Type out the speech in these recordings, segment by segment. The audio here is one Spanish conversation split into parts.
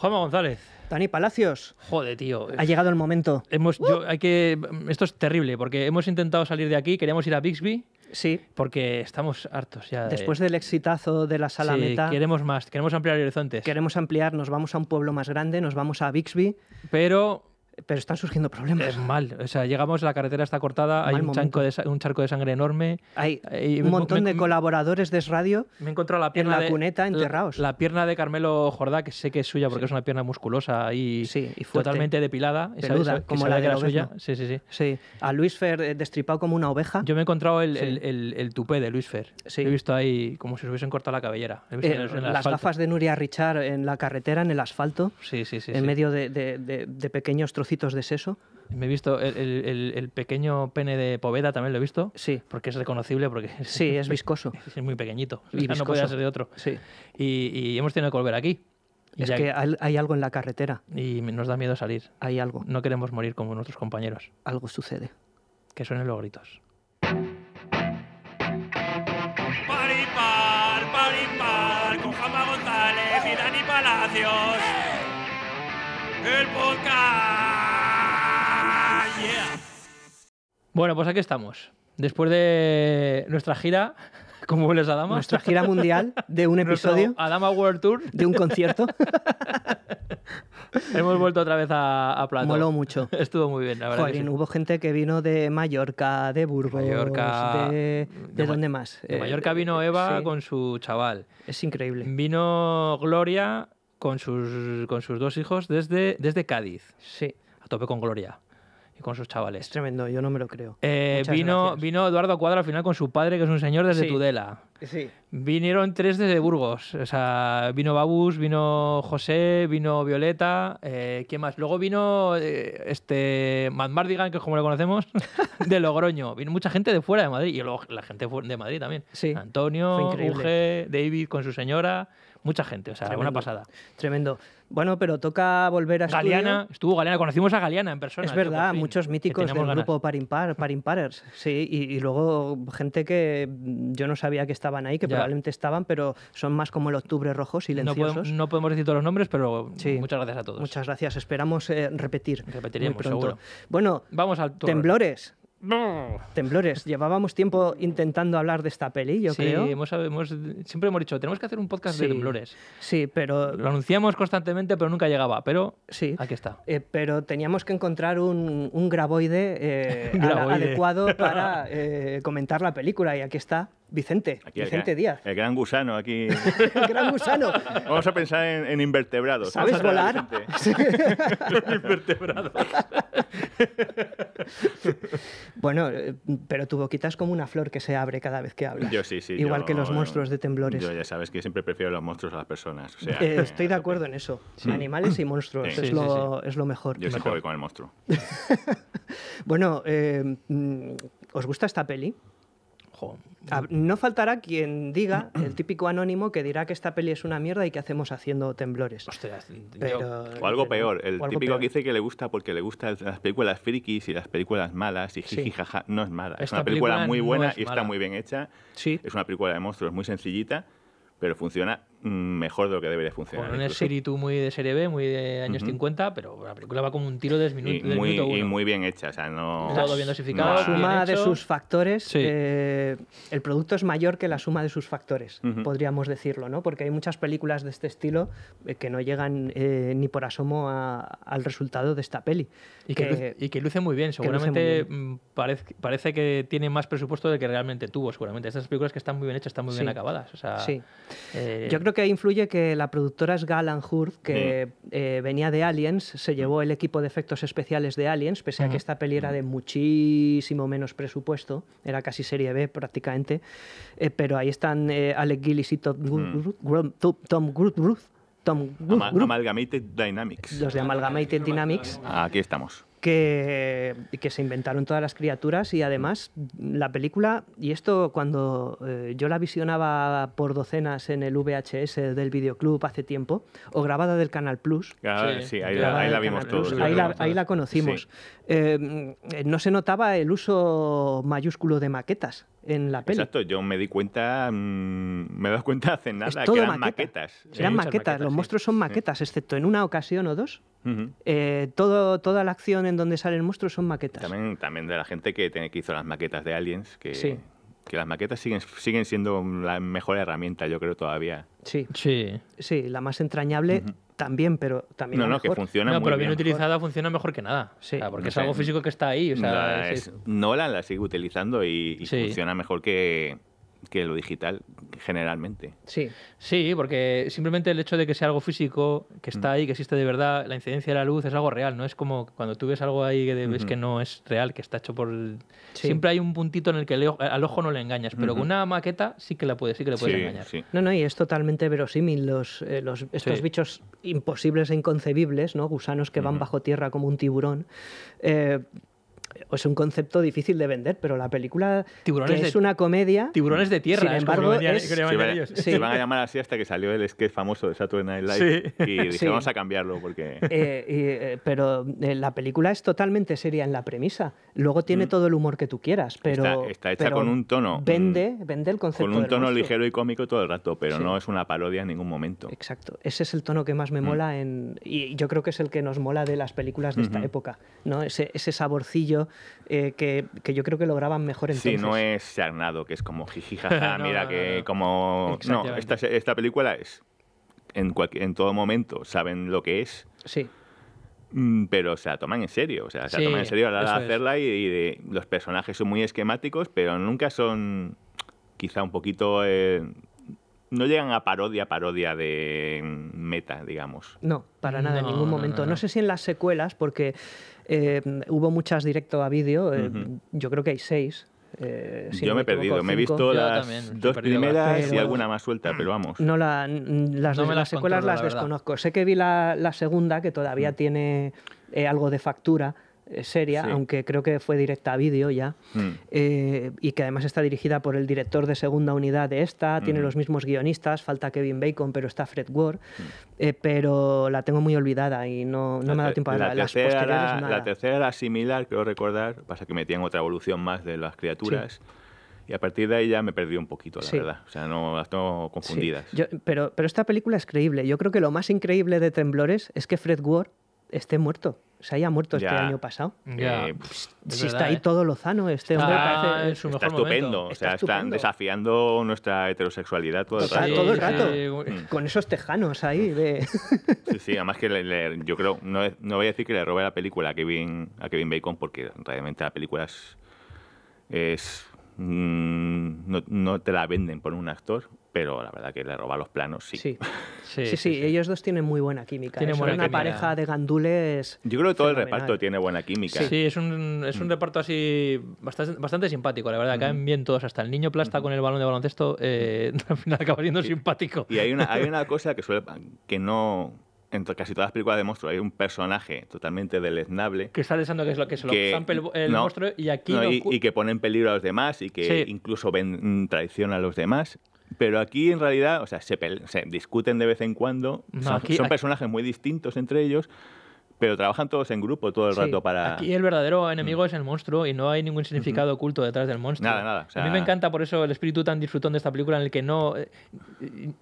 Juanma González. Dani Palacios. Joder, tío. Eh. Ha llegado el momento. Hemos, ¡Uh! hay que, esto es terrible, porque hemos intentado salir de aquí, queríamos ir a Bixby. Sí. Porque estamos hartos ya. Después del exitazo de la sala meta. Queremos más, queremos ampliar horizontes. Queremos ampliar, nos vamos a un pueblo más grande, nos vamos a Bixby. Pero pero están surgiendo problemas. Es mal. O sea, llegamos, la carretera está cortada, hay un charco, de, un charco, de, sangre enorme. Hay eh, un montón de colaboradores de Radio me he la pierna en la cuneta, enterrados. La, pierna de Carmelo Jordá, que sé que es suya porque es una pierna musculosa y, totalmente depilada. Peluda, como la de la, Sí, sí, sí, A Luis Fer eh, destripado como una oveja. Yo me he encontrado el, tupé de Luis Fer. He visto ahí como si se hubiesen cortado la cabellera. Eh, las gafas de Nuria Richard en la carretera, en el asfalto. Sí, sí, sí. En medio de, de pequeños trozos de seso. Me he visto el, pequeño pene de Poveda, también lo he visto. Sí. Porque es reconocible, porque... Sí, es viscoso. Es muy pequeñito. Y no podía ser de otro. Sí. Y, hemos tenido que volver aquí. es que hay algo en la carretera. Y nos da miedo salir. Hay algo. No queremos morir como nuestros compañeros. Algo sucede. Que suenen los gritos. Paripar, paripar, con González y Dani Palacios. ¡Eh! El podcast. Bueno, pues aquí estamos. Después de nuestra gira, ¿cómo vuelves Adama? Nuestra gira mundial de un episodio. Adama World Tour. De un concierto. Hemos vuelto otra vez a, a Moló mucho. Estuvo muy bien, la verdad. Joder, hubo gente que vino de Mallorca, de Burgos, Mallorca, de, de, dónde más. De eh, Mallorca vino Eva con su chaval. Es increíble. Vino Gloria con sus, con sus dos hijos desde, desde Cádiz. Sí. A tope con Gloria con sus chavales. tremendo, yo no me lo creo. Eh, vino, vino Eduardo Cuadra al final con su padre, que es un señor desde Tudela. Vinieron tres desde Burgos. sea, vino Babus, vino José, vino Violeta. Eh, ¿qué más? Luego vino eh, este Matt Mardigan, que es como lo conocemos, de Logroño. Vino mucha gente de fuera de Madrid. Y luego la gente de Madrid también. Antonio, Uge, David con su señora. Mucha gente, o sea, Tremendo. una pasada. Tremendo. Bueno, pero toca volver a Galeana, estuvo Galeana, conocimos a Galeana en persona. Es verdad, muchos míticos del grupo Parimpar, sí, y luego gente que yo no sabía que estaba estaban ahí, que probablemente estaban, pero son más como el octubre rojo, silenciosos. No, podemos, decir todos los nombres, pero muchas gracias a todos. Muchas gracias, esperamos eh, repetir. Repetiremos, seguro. Bueno, vamos al temblores. Temblores. Llevábamos tiempo intentando hablar de esta peli, yo creo. Hemos, siempre hemos dicho, tenemos que hacer un podcast de temblores. Sí, pero... Lo anunciamos constantemente, pero nunca llegaba. Pero aquí está. Eh, pero teníamos que encontrar un, graboide, eh, adecuado para comentar la película y aquí está. Vicente, Vicente Díaz. El gran gusano aquí. el gran gusano. Vamos a pensar en, invertebrados. ¿Sabes volar? invertebrados. bueno, eh, pero tu boquita es como una flor que se abre cada vez que hablas. Yo sí, sí. Igual que los monstruos de temblores. Yo ya sabes que siempre prefiero los monstruos a las personas. Eh, eh, estoy de acuerdo en eso. Animales y monstruos es, lo, es, lo, mejor. Yo mejor. voy con el monstruo. bueno, mm, ¿os gusta esta peli? Jo. No faltará quien diga, el típico anónimo, que dirá que esta peli es una mierda y que hacemos haciendo temblores. o algo peor, el típico que dice que le gusta porque le gustan las películas frikis y las películas malas y jiji, no es mala. es una película, muy buena y está muy bien hecha. Es una película de monstruos muy sencillita, pero funciona mejor de lo que debería funcionar. Con un serie muy de serie B, muy de años 50, pero la película va como un tiro de minuto, muy, Y muy bien hecha, o sea, no... Todo bien dosificado. La suma de sus factores, eh, el producto es mayor que la suma de sus factores, podríamos decirlo, ¿no? Porque hay muchas películas de este estilo eh, que no llegan eh, ni por asomo al resultado de esta peli. Y que, y que luce muy bien, seguramente mm, parece, que tiene más presupuesto de que realmente tuvo, seguramente. Estas películas que están muy bien hechas, están muy bien acabadas. sí. Yo creo que influye que la productora es Galan Hurd, que venía de Aliens, se llevó el equipo de efectos especiales de Aliens, pese a que esta peli era de muchísimo menos presupuesto, era casi serie B prácticamente, pero ahí están Alec Gillis y Tom, Grooth Tom Dynamics. Los de Amalgamated Dynamics. Aquí estamos que, que, se inventaron todas las criaturas y además la película, y esto cuando eh, yo la visionaba por docenas en el VHS del videoclub hace tiempo, o grabada del Canal Plus. Ah, ahí, la, vimos todos. Ahí conocimos. Eh, no se notaba el uso mayúsculo de maquetas en la peli. Exacto, yo me di cuenta, mm, me he dado cuenta hace nada que eran maquetas. Eran maquetas, los monstruos son maquetas, excepto en una ocasión o dos. Eh, todo, toda la acción en donde salen el monstruo son maquetas. También, también de la gente que, que hizo las maquetas de Aliens, que, que las maquetas siguen, siguen siendo la mejor herramienta, yo creo, todavía. Sí, sí, sí la más entrañable. también, pero también. No, no, que funciona no, pero bien, utilizada funciona mejor que nada. Sí. porque es algo físico que está ahí. O la, Nolan la sigue utilizando y, funciona mejor que, que lo digital generalmente. Sí, sí, porque simplemente el hecho de que sea algo físico, que mm. está ahí, que existe de verdad, la incidencia de la luz es algo real, no es como cuando tú ves algo ahí que ves que no es real, que está hecho por... Siempre hay un puntito en el que al ojo no le engañas, pero con una maqueta sí que la puedes, sí le puedes engañar. No, no, y es totalmente verosímil los, eh, los estos bichos imposibles e inconcebibles, ¿no? Gusanos que van bajo tierra como un tiburón. Eh, es un concepto difícil de vender, pero la película que es una comedia. Tiburones de tierra. Sin embargo, se, van, a llamar así hasta que salió el sketch famoso de Saturday Night Live y dijimos vamos a cambiarlo porque. Eh, eh, pero eh, la película es totalmente seria en la premisa. Luego tiene mm. todo el humor que tú quieras, pero está, hecha con un tono. Mm, vende, vende el concepto. Con un tono ligero y cómico todo el rato, pero no es una parodia en ningún momento. Exacto. Ese es el tono que más me mm. mola en y yo creo que es el que nos mola de las películas de esta época, no ese, ese saborcillo eh, que, yo creo que lo graban mejor entonces. Sí, no es sarnado, que es como jiji, mira que como... No, esta, película es... En, todo momento saben lo que es. Sí mm, pero se la toman en serio, o sea, se la toman en serio a la hora de hacerla y, los personajes son muy esquemáticos, pero nunca son quizá un poquito... Eh, no llegan a parodia, parodia de meta, digamos. No, para nada, en ningún momento. no, sé si en las secuelas, porque eh, hubo muchas directo a vídeo, eh, yo creo que hay seis. Eh, yo me he perdido, me he visto las dos primeras y alguna más suelta, pero vamos. No, las, no las, secuelas las desconozco. Sé que vi la, segunda, que todavía mm. tiene algo de factura, eh, seria, aunque creo que fue directa a vídeo ya, mm. eh, y que además está dirigida por el director de segunda unidad de esta, tiene los mismos guionistas, falta Kevin Bacon, pero está Fred Ward, mm. eh, pero la tengo muy olvidada y no, me ha dado tiempo a la, las tercera, La tercera era similar, creo recordar, pasa que metían otra evolución más de las criaturas. Y a partir de ahí ya me perdí un poquito, la verdad. O sea, no las tengo confundidas. pero, pero esta película es creíble. Yo creo que lo más increíble de Temblores es que Fred Ward esté muerto se haya muerto este año pasado. Eh, si está eh. ahí todo Lozano, este está, parece, su estupendo. están desafiando nuestra heterosexualidad todo el rato. Con esos tejanos ahí. Sí, además que yo creo, no, voy a decir que le robe la película a Kevin, a Kevin Bacon, porque realmente la película es. Mm, no, no te la venden por un actor, pero la verdad que le roba los planos, sí. Sí, sí, ellos dos tienen muy buena química. Tienen ¿eh? una pareja de gandules. Yo creo que todo el reparto tiene buena química. Sí, es un, mm. reparto así bastante, simpático, la verdad. Caen mm. bien todos, hasta el niño plasta con el balón de baloncesto, eh, al final acaba siendo simpático. Y hay una, cosa que suele que no En casi todas las películas de monstruos hay un personaje totalmente deleznable. Que está deseando que es lo que es lo que, el, el monstruo y aquí. y, que pone en peligro a los demás y que incluso ven, mm, traiciona a los demás. Pero aquí en realidad, o sea, se, discuten de vez en cuando. son, personajes muy distintos entre ellos, pero trabajan todos en grupo todo el rato para. Aquí el verdadero enemigo mm. es el monstruo y no hay ningún significado oculto detrás del monstruo. Nada, nada. A mí me encanta por eso el espíritu tan disfrutón de esta película en el que no. Eh,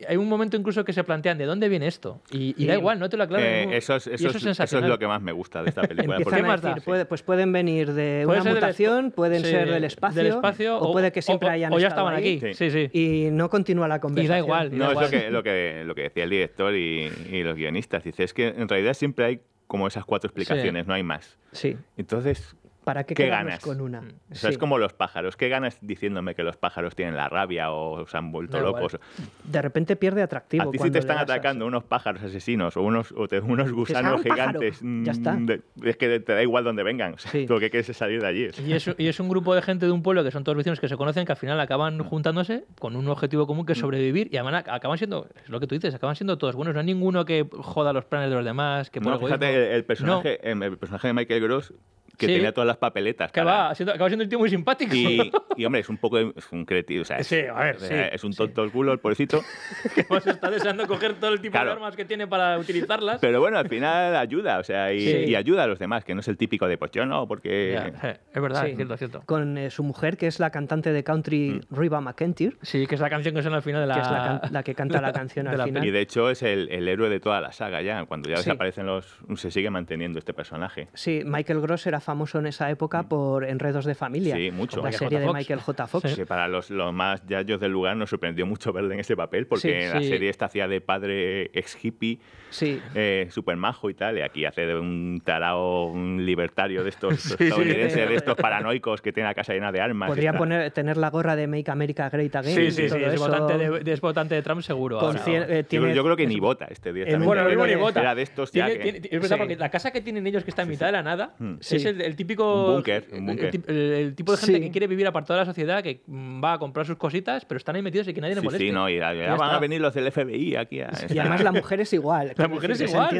hay un momento incluso que se plantean de dónde viene esto. Y, da igual, no te lo aclaro. Eh, eso, es, eso, es lo que más me gusta de esta película. ¿Qué pues, pues, pues pueden venir de una mutación, pueden ser del espacio, o, puede que siempre hayan. O ya estaban aquí. Y no continúa la conversación. Y da igual. no, es lo que, decía el director y, y los guionistas. Dice, es que en realidad siempre hay como esas cuatro explicaciones, no hay más. Sí. Entonces, ¿Para qué, ganas Es como los pájaros. ¿Qué ganas diciéndome que los pájaros tienen la rabia o se han vuelto locos? De repente pierde atractivo. A ti si te están atacando unos pájaros asesinos o unos, o gusanos gigantes. Ya mm, está. es que te da igual donde vengan. Lo que quieres es salir de allí. Y es, un grupo de gente de un pueblo que son todos vecinos que se conocen que al final acaban mm. juntándose con un objetivo común que es mm. sobrevivir y además acaban siendo, es lo que tú dices, acaban siendo todos buenos. No hay ninguno que joda los planes de los demás. Que fíjate, el, personaje, em, el personaje de Michael Gross que tenía todas las papeletas. Que va, acaba siendo un tío muy simpático. Y, hombre, es un poco es un cretino. o es, un tonto el culo, el pobrecito. que está deseando coger todo el tipo de armas que tiene para utilizarlas. Pero bueno, al final ayuda, o sea, y, ayuda a los demás, que no es el típico de pues yo no, porque... Eh, es verdad, Con eh, su mujer, que es la cantante de country mm. Riva McEntire. Sí, que es la canción que suena al final de la... Que es la, que canta la, canción al final. Y de hecho es el, el, héroe de toda la saga ya, cuando ya desaparecen los... se sigue manteniendo este personaje. Sí, Michael Gross era famoso en esa época mm. por Enredos de Familia. Sí, mucho. La serie de Michael J. Fox. para los, los más yayos del lugar nos sorprendió mucho verle en ese papel, porque en la serie esta hacía de padre ex hippie, eh, majo y tal, y aquí hace de un tarao un libertario de estos estadounidenses, de estos paranoicos que tiene la casa llena de armas. Podría poner, tener la gorra de Make America Great Again. Sí, sí, sí, Es, votante de, de, Trump seguro. Eh, yo, creo que ni vota este día. Este bueno, no ni vota. Era de estos la casa que tienen ellos que está en mitad de la nada mm. es el típico un bunker, eh, El, tipo de gente que quiere vivir apartado de la sociedad, que mm, va a comprar sus cositas, pero están ahí metidos y que nadie le moleste. Sí, no, van a venir los del FBI aquí Y además la mujer es igual. La mujer es igual.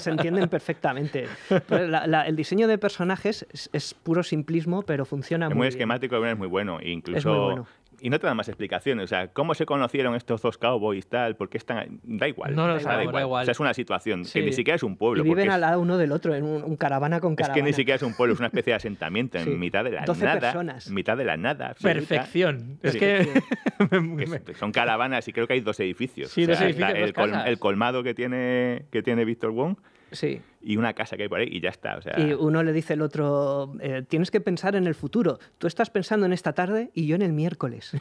Se entienden, perfectamente. el diseño de personajes es, puro simplismo, pero funciona es muy, esquemático, es muy bueno. Incluso muy bueno y no te dan más explicaciones. O sea, cómo se conocieron estos dos cowboys, tal, por qué están. Da igual. No no da, igual. O sea, es una situación que ni siquiera es un pueblo. viven al lado uno del otro, en un, caravana con caravana. Es que ni siquiera es un pueblo, es una especie de asentamiento en mitad de la nada. Personas. Mitad de la nada. Perfección. Es que. son caravanas y creo que hay dos edificios. Sí, el, el colmado que tiene, que tiene Víctor Wong. Sí y una casa que hay por ahí y ya está. Y uno le dice al otro, eh, tienes que pensar en el futuro. Tú estás pensando en esta tarde y yo en el miércoles.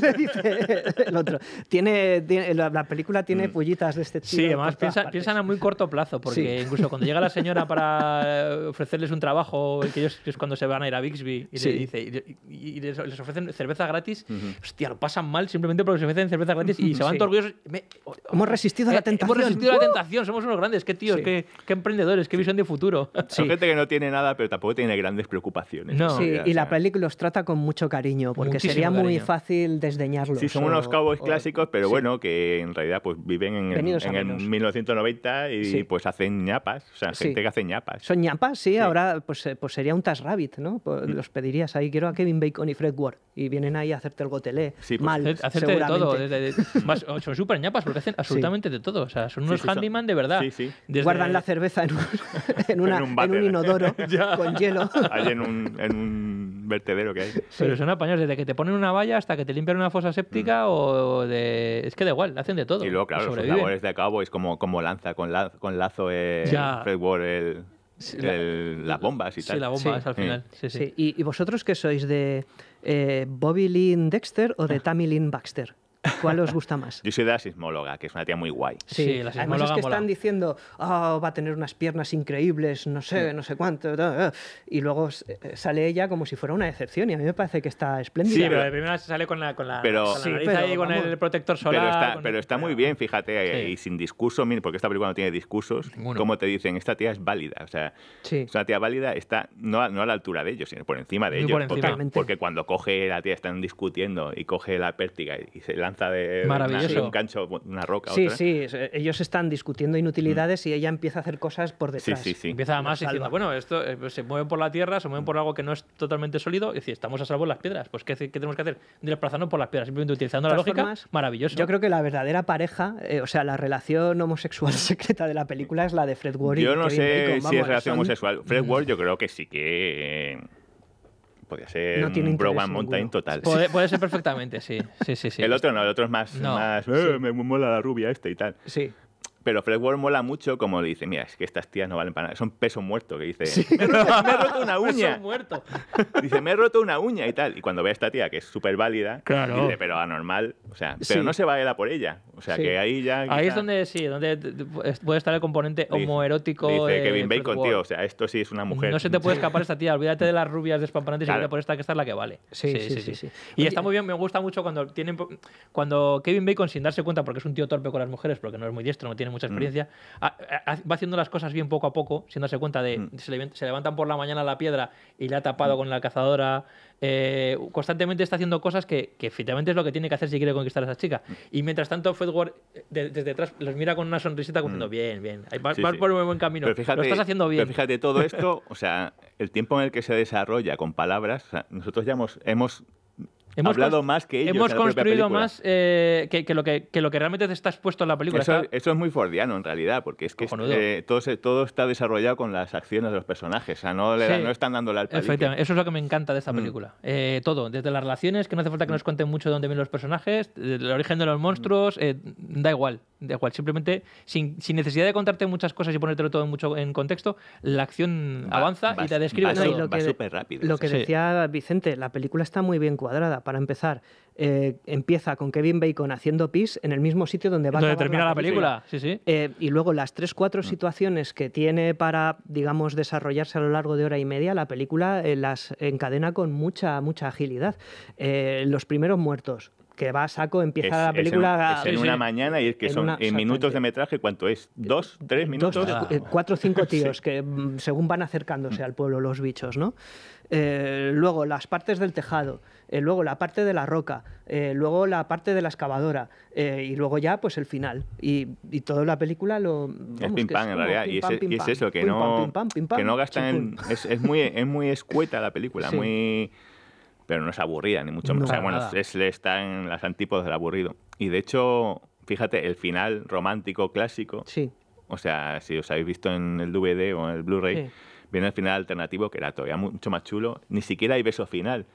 Se dice el otro. Tiene, la, película tiene mm. pollitas de este tipo. Sí, además piensan a muy corto plazo, porque incluso cuando llega la señora para ofrecerles un trabajo, que ellos es cuando se van a ir a Bixby, y le dice, y, les, ofrecen cerveza gratis, hostia, lo pasan mal simplemente porque se ofrecen cerveza gratis y se van orgullosos. hemos resistido la tentación. Hemos resistido a la eh, ¡Uh! tentación, somos unos grandes qué tíos, qué, emprendedores, qué visión de futuro. Son gente que no tiene nada, pero tampoco tiene grandes preocupaciones. No. Sí, y la película los trata con mucho cariño, porque sería muy fácil desdeñarlos. Sí, son unos cowboys clásicos, pero bueno, que en realidad pues viven en, el, en 1990 y pues hacen ñapas, o sea, gente que hace ñapas. Son ñapas, sí, ahora pues, eh, pues sería un Tash Rabbit, ¿no? Mm. Los pedirías ahí, quiero a Kevin Bacon y Fred Ward, y vienen ahí a hacerte el gotelé, sí, pues, mal, hacerte todo, son súper ñapas porque hacen absolutamente de todo, o sea, son unos handyman de verdad. Sí, sí. Guardan la cerveza en un, en un, inodoro con hielo. ahí en un, en un vertedero que hay. Pero son apañados desde que te ponen una valla hasta que te limpian una fosa séptica mm. o de... Es que da igual, hacen de todo. Y luego, claro, los labores de Cowboys como, como lanza con, con lazo Fred Ward, las bombas y tal. Sí, las bombas al final. Sí. sí ¿Y, vosotros qué sois? ¿De eh, Bobby Lynn Dexter o de ah. Tammy Lynn Baxter? ¿Cuál os gusta más? Yo soy de la sismóloga, que es una tía muy guay. Sí, la sismóloga Además es que están diciendo, oh, va a tener unas piernas increíbles, no sé, no sé cuánto. Y luego eh, sale ella como si fuera una excepción y a mí me parece que está espléndida. Sí, pero de primera sale con la, con la, pero, nariz pero, ahí, con el protector solar. Pero está, muy bien, fíjate, eh, y sin discurso, porque esta película no tiene discursos, como te dicen, esta tía es válida. O sea, es una tía válida, está no a, la altura de ellos, sino por encima de ellos. Porque, porque, cuando coge la tía, están discutiendo y coge la pértiga y se lanza de, eh, Maravilloso. una roca. Sí, sí, eh, ellos están discutiendo inutilidades mm. y ella empieza a hacer cosas por detrás. Empieza además diciendo, bueno, esto eh, pues, se mueven por la tierra, se mueven por algo que no es totalmente sólido, y decir, estamos a salvo en las piedras. Pues, ¿qué, tenemos que hacer? Desplazarnos por las piedras, simplemente utilizando la lógica. maravilloso. Yo creo que la verdadera pareja, o sea, la relación homosexual secreta de la película es la de Fred Ward. Yo no sé si es relación homosexual. Fred mm. Ward yo creo que sí que... Podría ser un programa Mountain total. Puede, puede, ser perfectamente, sí. sí, sí, El otro no, el otro es más. más eh, me mola la rubia este y tal. Sí. Pero Fred mola mucho como le dice, mira, es que estas tías no valen para nada, son peso muerto, que dice, me, he roto, una uña. muerto. Dice, me he roto una uña y tal. Y cuando ve a esta tía, que es súper válida, dice, pero anormal, o sea, pero no se va a por ella. O sea, que ahí ya... Ahí es donde sí, donde puede estar el componente homoerótico. Dice, Kevin Bacon, tío, o sea, esto sí es una mujer. No se te puede escapar esta tía, olvídate de las rubias despamparantes y y por esta, que esta es la que vale. Sí, sí, sí. sí, Y está muy bien, me gusta mucho cuando, tienen, cuando Kevin Bacon, sin darse cuenta, porque es un tío torpe con las mujeres, porque no es muy diestro, no tiene mucha mm. experiencia, va haciendo las cosas bien poco a poco, siéndose cuenta de mm. se, levantan por la mañana la piedra y la ha tapado mm. con la cazadora. Eh, constantemente está haciendo cosas que, efectivamente es lo que tiene que hacer si quiere conquistar a esa chica. Y mientras tanto, Fedward eh, desde atrás los mira con una sonrisita diciendo, bien, bien, vas, por un buen camino, fíjate, lo estás haciendo bien. Pero fíjate, todo esto, o sea, el tiempo en el que se desarrolla con palabras, nosotros ya hemos hemos hablado más que ellos. Hemos construido más eh, que, lo que, lo que, realmente te está expuesto en la película. Eso, es muy fordiano en realidad, porque es que eh, todo, está desarrollado con las acciones de los personajes, o sea, no, no están dando la. Efectivamente, eso es lo que me encanta de esta mm. película. Eh, todo, desde las relaciones, que no hace falta que mm. nos cuenten mucho de dónde vienen los personajes, el origen de los monstruos, eh, da igual de cual simplemente sin, necesidad de contarte muchas cosas y ponértelo todo mucho en contexto, la acción avanza y te describe lo que, Lo que decía Vicente, la película está muy bien cuadrada. Para empezar, eh, empieza con Kevin Bacon haciendo pis en el mismo sitio donde va a termina la película. Sí, sí. Eh, y luego las tres, cuatro mm. situaciones que tiene para, digamos, desarrollarse a lo largo de hora y media, la película eh, las encadena con mucha, mucha agilidad. los primeros muertos, que va a saco, empieza la película. en, una mañana y es que son en minutos de eh, metraje, ¿cuánto es? ¿Dos? ¿Tres minutos? Eh, ah. Cuatro o cinco tíos que mm, según van acercándose mm. al pueblo los bichos, ¿no? Eh, luego las partes del tejado, luego la parte de la roca, luego la parte de la excavadora y luego ya pues el final. Y, y toda la película lo... es pim pam en realidad, y, es, e, eso, que, no, gastan... es, muy, escueta la película, muy pero no es aburrida, ni mucho menos. o sea, bueno, es, está en las antípodas del aburrido. Y de hecho, fíjate, el final romántico clásico. Sí. O sea, si os habéis visto en el DVD o en el Blu-ray, viene el final alternativo que era todavía mucho más chulo. Ni siquiera hay beso final.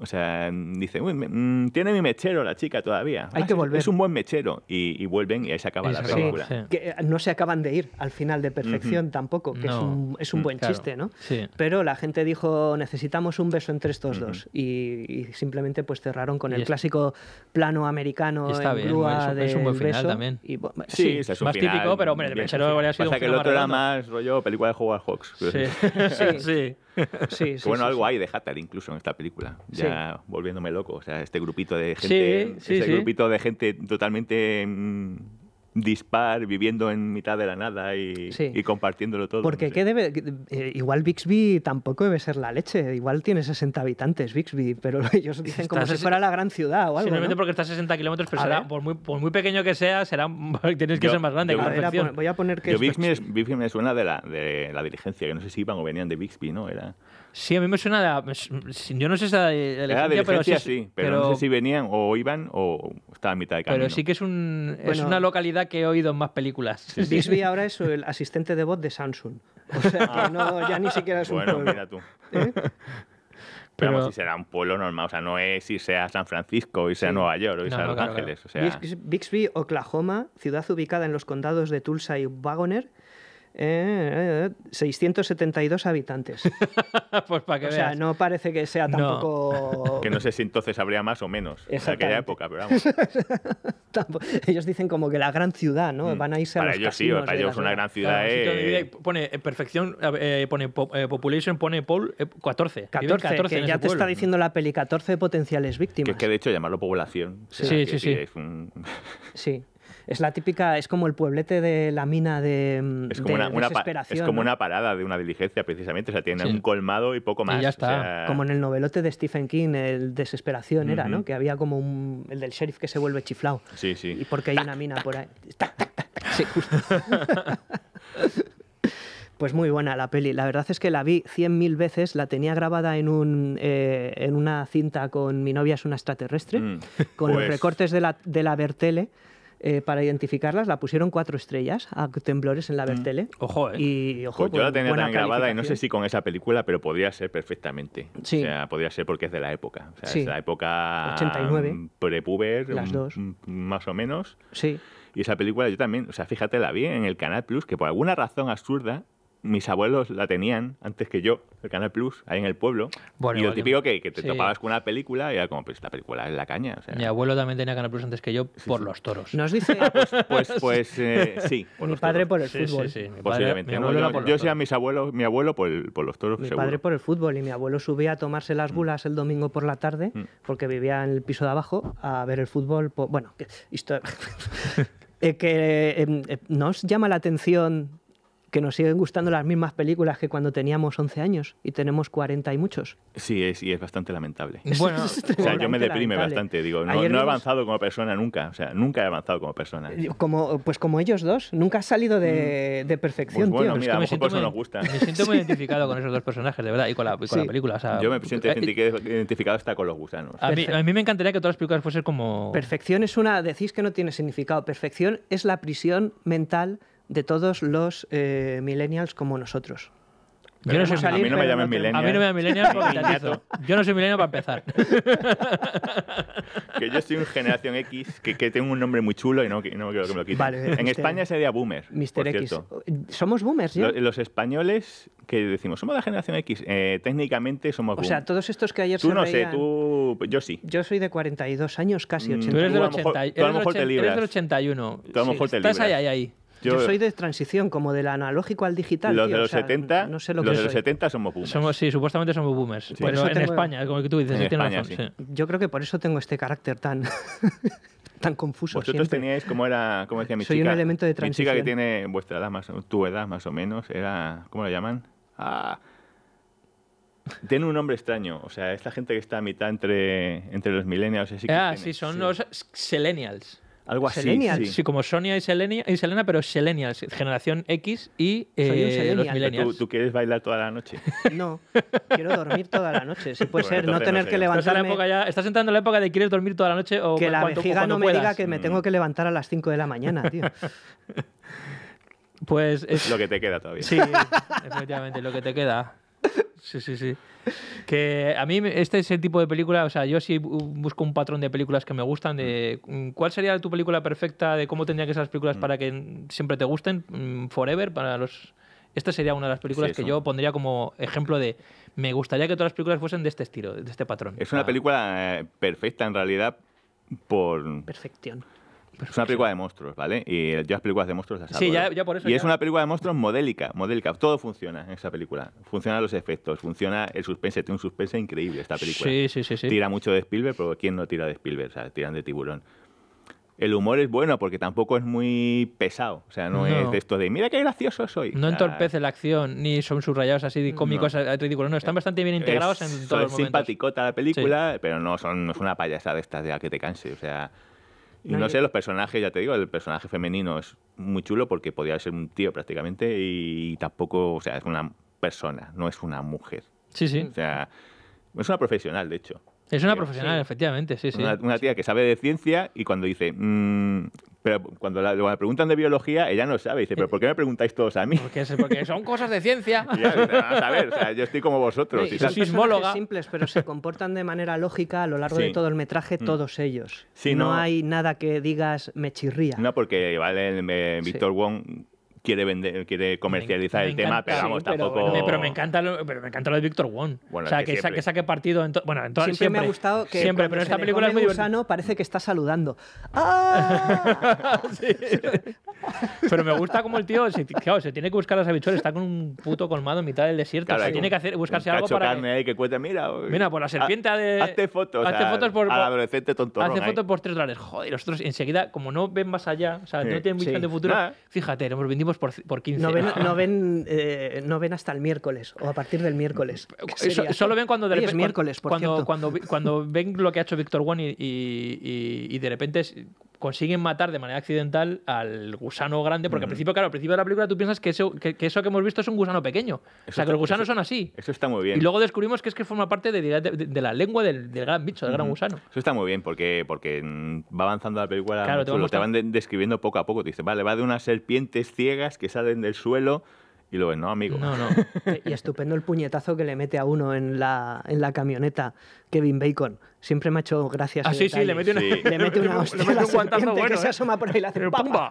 O sea, dice, mm, tiene mi mechero la chica todavía. Hay que ah, volver. Es un buen mechero. Y, y vuelven y ahí se acaba la película. Eh, no se acaban de ir al final de perfección tampoco, que es, un, es un, mm, buen chiste, ¿no? Sí. Pero la gente dijo, necesitamos un beso entre estos dos. Y, simplemente pues cerraron con el clásico plano americano de en grúa es, un, es un buen final también. Y, sí, es más típico, pero hombre, el mechero habría sido un que el otro era más rollo película de Howard Hawks. Sí, sí. bueno, algo hay de Hatter incluso en esta película, ya volviéndome loco. O sea, este grupito de gente, Este grupito de gente totalmente mm, dispar, viviendo en mitad de la nada y, compartiéndolo todo. Porque debe, eh, igual Bixby tampoco debe ser la leche, igual tiene 60 habitantes Bixby, pero ellos dicen como si fuera la gran ciudad o algo. Simplemente porque está a 60 kilómetros, pero por, muy, pequeño que sea, será, tienes que ser más grande. voy a poner que... Bixby, Bixby, me suena de la, de la dirigencia, que no sé si iban o venían de Bixby, ¿no? Era... Sí, a mí me suena. La, yo no sé era de, la de pero sí, sí pero, no sé si venían o iban o estaba a mitad de camino. Pero sí que es, un, una localidad que he oído en más películas. Bixby ahora es el asistente de voz de Samsung. O sea, no, ya ni siquiera es un pueblo. Bueno, mira tú. ¿Eh? Pero, vamos, si será un pueblo normal, o sea, no es si sea San Francisco, o sea Nueva York, o sea Los Ángeles. Bixby, Oklahoma, ciudad ubicada en los condados de Tulsa y Wagoner, eh, 672 eh, eh, habitantes. pues para que o sea, no parece que sea tampoco. que no sé si entonces habría más o menos en aquella época, pero vamos. ellos dicen como que la gran ciudad, ¿no? Mm. Van a irse para a Para ellos sí, para ellos una gran ciudad. Pone eh, perfección, pone population, pone poll 14. 14, ya te está diciendo la peli 14 potenciales víctimas. Que, que de hecho llamarlo población. Sí, sí, sí. sí. Es la típica, es como el pueblete de la mina de. una, mm, desesperación, es como una parada de una diligencia, precisamente. O sea, tiene un colmado y poco más. ya está. Como en el novelote de Stephen King, el Desesperación era, ¿no? Que había como el del sheriff que se vuelve chiflado. Sí, sí. Y porque hay una mina por ahí. Tac, sí, justo. Pues muy buena la peli. La verdad es que la vi 100.000 veces. La tenía grabada en, un, eh, en una cinta con Mi novia es una extraterrestre, mm. con los pues recortes de la, de la Bertele. Eh, para identificarlas la pusieron cuatro estrellas a Temblores en la mm. Bertele. Ojo, ¿eh? Y, ojo, pues yo la tenía grabada y no sé si con esa película, pero podría ser perfectamente. Sí. O sea, podría ser porque es de la época. O es la época... 89. Mm, prepuber. Las mm, dos. Más o menos. Sí. Y esa película yo también, o sea, fíjate, la vi en el Canal Plus, que por alguna razón absurda mis abuelos la tenían antes que yo, el Canal Plus, ahí en el pueblo. y lo típico que, te topabas con una película y era como, pues la película es la caña. Mi abuelo también tenía Canal Plus antes que yo por los toros. ¿Nos dice? Ah, pues pues, sí. mi padre por el fútbol. Posiblemente. yo, por a mis abuelos, mi abuelo por, por los toros. Mi padre por el fútbol y mi abuelo subía a tomarse las mm. bulas el domingo por la tarde mm. porque vivía en el piso de abajo a ver el fútbol. bueno, que, historia. Eh, que eh, eh, nos llama la atención que nos siguen gustando las mismas películas que cuando teníamos 11 años y tenemos 40 y muchos. Sí, es, y es bastante lamentable. Bueno, o sea, yo me deprime bastante, digo, no, no he avanzado como persona nunca, o sea, nunca he avanzado como persona. Eh, como, pues como ellos dos, nunca has salido de, mm. de perfección, pues Mira, es me a nos gusta. Me siento muy identificado con esos dos personajes, de verdad, y con la, película. yo me siento eh, identificado hasta con los gusanos. A mí, a mí, me encantaría que todas las películas fuesen como... Perfección es una, decís que no tiene significado, perfección es la prisión mental de todos los eh, millennials como nosotros. Yo no sé salir, a mí no me llamen millennial. A mí no me llamen millennial porque Yo no soy millennial para empezar. que yo soy un generación X que, que tengo un nombre muy chulo y no, no quiero que me lo quiten. Vale, en este España sería boomer. Mister X. Cierto. Somos boomers, ¿ya? Los, españoles que decimos, somos la generación X, eh, técnicamente somos boomers. O sea, todos estos que ayer Tú no sé, tú... Yo sí. Yo soy de 42 años, casi 80. Mm. Tú eres del 81. Tú Eres del 81. Tú Estás ahí, ahí, ahí. Yo, soy de transición, como del analógico al digital. Los de los 70, de los somos boomers. Somos, sí, supuestamente somos boomers. Por en España, como que tú dices, Yo creo que por eso tengo este carácter tan, tan confuso. Vosotros teníais, como era, como decía mi soy chica, un elemento de transición. Mi chica que tiene vuestra edad, más, tu edad más o menos, era, ¿cómo lo llaman? Ah, tiene un nombre extraño, o sea, es la gente que está a mitad entre, entre los millennials. Así ah, sí, son los selenials. Algo así. Sí. como Sonia y, Selenia, y Selena, pero Selenials, generación X y eh, los millennials. ¿Tú, quieres bailar toda la noche? No, quiero dormir toda la noche. Si puede ser, no tener que levantarme. Estás, en la época estás entrando en la época de quieres dormir toda la noche o Que la no me diga que me mm. tengo que levantar a las 5 de la mañana, tío. Pues es... Lo que te queda todavía. Sí, efectivamente, lo que te queda. Sí, sí, sí. Que a mí este es el tipo de película, o sea, yo sí busco un patrón de películas que me gustan. De, mm, ¿Cuál sería tu película perfecta? ¿De cómo tendrían que ser las películas mm. para que siempre te gusten? Mm, Forever, para los... Esta sería una de las películas que yo pondría como ejemplo de... Me gustaría que todas las películas fuesen de este estilo, de este patrón. Es una ah. película eh, perfecta en realidad por... Perfección. Es una película de monstruos, ¿vale? Y yo las películas de monstruos las Sí, ya, por eso. Y es una película de monstruos modélica, modélica. Todo funciona en esa película. Funcionan los efectos, funciona el suspense. Tiene un suspense increíble esta película. Sí, sí, sí. sí. Tira mucho de Spielberg, pero ¿quién no tira de Spielberg? O sea, tiran de tiburón. El humor es bueno porque tampoco es muy pesado. O sea, no, es esto de mira qué gracioso soy. No entorpece la acción, ni son subrayados así cómicos no. ridículos. No, están bastante bien integrados en todo los momentos. Es simpaticota la película, pero no, son, es una payasada de estas de a que te canse. O sea, no, sé, los personajes, ya te digo, el personaje femenino es muy chulo porque podría ser un tío prácticamente y tampoco, o sea, es una persona, no es una mujer. Sí, sí. O sea, es una profesional, de hecho. Es una profesional, efectivamente, sí, sí. Una, tía que sabe de ciencia y cuando dice, mm, pero cuando la, preguntan de biología, ella no sabe. Dice, ¿pero por qué me preguntáis todos a mí? Porque, son cosas de ciencia. Ya, ah, a saber, yo estoy como vosotros. y son sismóloga. simples, pero se comportan de manera lógica a lo largo de todo el metraje, mm. todos ellos. no, hay nada que digas me chirría. No, porque vale, el eh, Víctor Wong quiere vender, quiere comercializar el tema, pero vamos, tampoco. pero me encanta lo, pero me encanta lo de Víctor Wong. Bueno, o sea, que, que, que, saque partido en bueno, en siempre, me ha gustado que siempre, pero esta película es muy gusano, parece que está saludando. ¡Ah! sí. pero me gusta como el tío, se, claro, se tiene que buscar las habichuelas, está con un puto colmado en mitad del desierto, se tiene que hacer buscarse algo para carne que, ahí que cuente, mira, mira, por la serpiente de Hazte fotos, hazte o sea, fotos por, al adolescente tonto Hazte fotos por 3 dólares. Joder, nosotros enseguida como no ven más allá, o sea, no tienen visión de futuro. Fíjate, nos vendimos por, 15. No ven, no, ven, eh, no ven, hasta el miércoles o a partir del miércoles. solo ven cuando de repente. Es miércoles, cuando, cuando, cuando, ven lo que ha hecho Víctor One y, y de repente consiguen matar de manera accidental al gusano grande, porque al mm. principio, claro, principio de la película tú piensas que eso que, eso que hemos visto es un gusano pequeño. o sea, que los gusanos son así. Eso está muy bien. Y luego descubrimos que es que forma parte de, la lengua del, gran bicho, del gran gusano. Eso está muy bien, porque, porque mm, va avanzando la película, claro, te, van describiendo poco a poco. Te dice, vale, va de unas serpientes ciegas que salen del suelo y lo ven, no, amigo. No, no. y estupendo el puñetazo que le mete a uno en la, en la camioneta, Kevin Bacon. Siempre me ha hecho gracias. Ah, sí, sí, le mete una, Le mete una hostia le mete un que se ¿eh? asoma por ahí y le hace ¡pumba!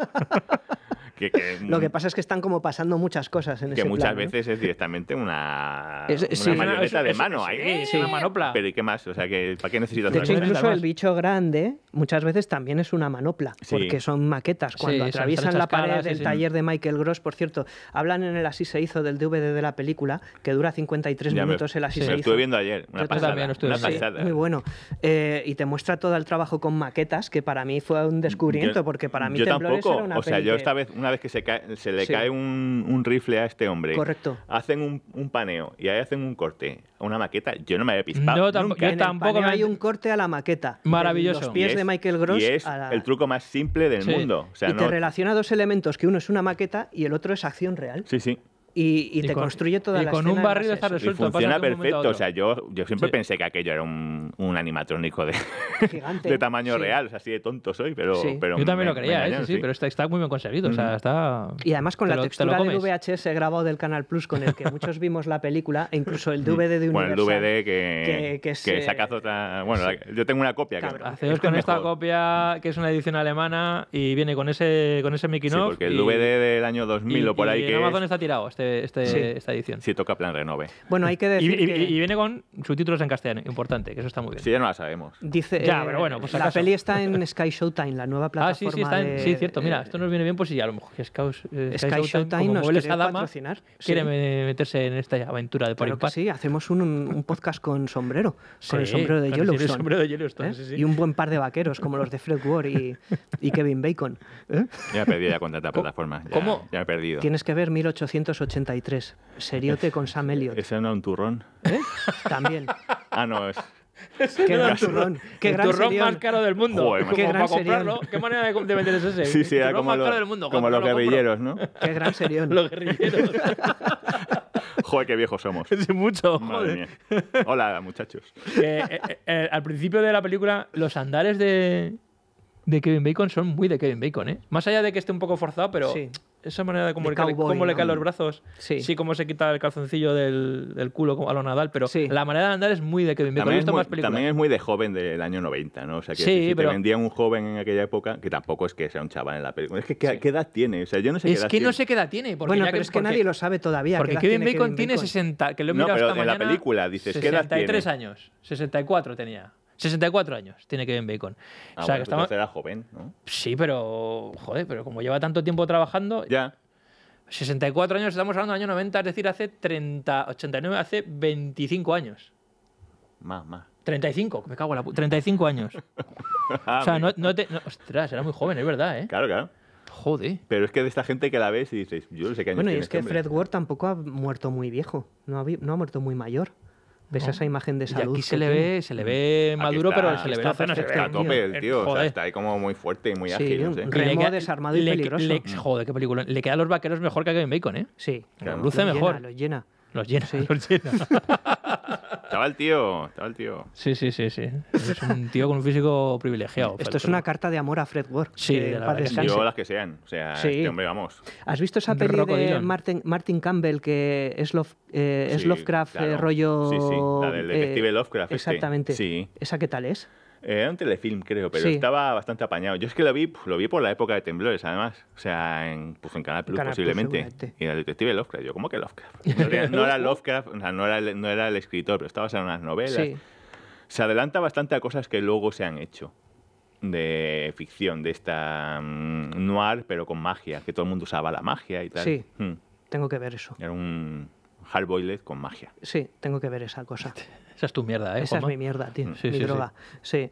Mm, lo que pasa es que están como pasando muchas cosas en que muchas veces es directamente una, es, una marioneta de mano ahí. una manopla. Pero ¿y qué más? O sea, que, ¿para qué necesitas De hecho, incluso el bicho grande muchas veces también es una manopla, porque son maquetas. Cuando atraviesan la pared del taller de Michael Gross, por cierto, hablan en el Así se hizo del DVD de la película, que dura 53 minutos el Así se, se hizo. Lo estuve viendo ayer, una pasada. muy bueno. Eh, y te muestra todo el trabajo con maquetas, que para mí fue un descubrimiento, porque para mí Yo tampoco. O sea, yo esta vez, que se, se le cae un, rifle a este hombre, Correcto. hacen un, paneo y ahí hacen un corte, a una maqueta. Yo no me había pisado. No, tampoco, Hay un corte a la maqueta. Maravilloso. Los pies de Michael Gross. Y es el truco más simple del mundo. y te relaciona dos elementos, que uno es una maqueta y el otro es acción real. Sí, sí y, te construye toda y con un barrio está resuelto. Y funciona perfecto. O sea, yo, yo siempre pensé que aquello era un, un animatrónico de, de tamaño real. O sea, así de tonto soy, pero. pero yo también lo creía, ¿eh? sí, pero está, está, muy bien conseguido. O sea, está... Y además con la textura te del VHS grabado del Canal Plus con el que muchos vimos la película, e incluso el DVD mm. de Universal. Bueno, el DVD que, que, que, Bueno, yo tengo una copia. Haceos con esta copia, que es una edición alemana, y viene con ese, con ese Mickey sí porque el DVD del año 2000 o por ahí que. Amazon está tirado, este este, este, esta edición. Sí, toca Plan Renove. Bueno, hay que decir. y, viene con subtítulos en castellano, importante, que eso está muy bien. Sí, ya no la sabemos. Dice, ya, pero bueno, pues eh, La peli está en Sky Showtime, la nueva plataforma. Ah, sí, sí, está en, sí cierto. Mira, eh, esto nos viene bien, pues ya a lo mejor eh, Sky, Showtime, nos quiere Quiere meterse en esta aventura de por Claro sí, hacemos un, podcast con sombrero, con el sombrero de Yellowstone. El sombrero de Yellowstone y un buen par de vaqueros, como los de Fred Ward y, Kevin Bacon. Ya me he perdido ya con plataforma. ¿Cómo? Ya he perdido. Tienes que ver 1880 83. Seriote eh, con Sam Elliott. Ese era un turrón. ¿Eh? También. ah, no, es. Qué gran turrón. Qué gran turrón más caro del mundo. qué gran Qué manera de, de vender ese. Sí, eh. sí, era como, del mundo. como los guerrilleros, ¿no? Qué gran serión. los guerrilleros. Joder, qué viejos somos. Es mucho. Madre joder. Mía. Hola, muchachos. Eh, al principio de la película, los andares de, de Kevin Bacon son muy de Kevin Bacon, ¿eh? Más allá de que esté un poco forzado, pero esa manera de cómo, le, caen los brazos, sí. sí, cómo se quita el calzoncillo del, culo a lo Nadal, pero la manera de andar es muy de Kevin Bacon. También, es muy, de joven del año 90, ¿no? O sea, que si, te vendían un joven en aquella época, que tampoco es que sea un chaval en la película. Es que ¿qué, edad tiene? O sea, yo no sé es qué edad que no sé qué edad tiene. Porque bueno, es que nadie lo sabe todavía. Porque Kevin Bacon tiene 60, que lo he la película dice tiene? 63 años, 64 tenía. 64 años tiene Kevin Bacon. Ah, o sea, que estamos... era joven, ¿no? Sí, pero. Joder, pero como lleva tanto tiempo trabajando. Ya. 64 años, estamos hablando del año 90, es decir, hace 30, 89, hace 25 años. Más, más. 35, me cago en la puta. 35 años. o sea, no, te. ostras, era muy joven, es verdad, ¿eh? Claro, claro. Joder. Pero es que de esta gente que la ves y dices, yo no sé qué años Bueno, y es este que Fred Ward tampoco ha muerto muy viejo, no ha, no ha muerto muy mayor. Ves esa imagen de salud. Y aquí se le ve, se le mm. ve maduro, pero se le ve está, a tope el tío, está ahí como muy fuerte y muy ágil. Un desarmado y le, peligroso. Le, joder, qué película. Le queda a los vaqueros mejor que a Kevin Bacon, ¿eh? Sí. Luce mejor. los llena. Los llena, sí. los llena. Estaba el tío, estaba el tío. Sí, sí, sí, sí. Es un tío con un físico privilegiado. Esto es una carta de amor a Fred Ward. Sí, de Yo las que sean. O sea, sí. Este hombre, vamos. ¿Has visto esa peli de Martin, Martin Campbell que es, eh, Lovecraft eh, rollo... Sí, sí, la del eh, detective Lovecraft. Este. Exactamente. Sí. ¿Esa qué tal es? Eh, era un telefilm, creo, pero estaba bastante apañado. Yo es que lo vi, lo vi por la época de temblores, además. O sea, en, pues, en Canal Plus posiblemente. Y y el detective Lovecraft. Yo, ¿cómo que Lovecraft? No era, Lovecraft, no, era, no era, el escritor, pero estaba en unas novelas. Se adelanta bastante a cosas que luego se han hecho de ficción, de esta mm, noir, pero con magia, que todo el mundo usaba la magia y tal. Sí, hmm. tengo que ver eso. Era un hardboiled con magia. Sí, tengo que ver esa cosa. Esa es tu mierda, ¿eh? Esa es mi mierda, tío. Mm. mi droga. Sí.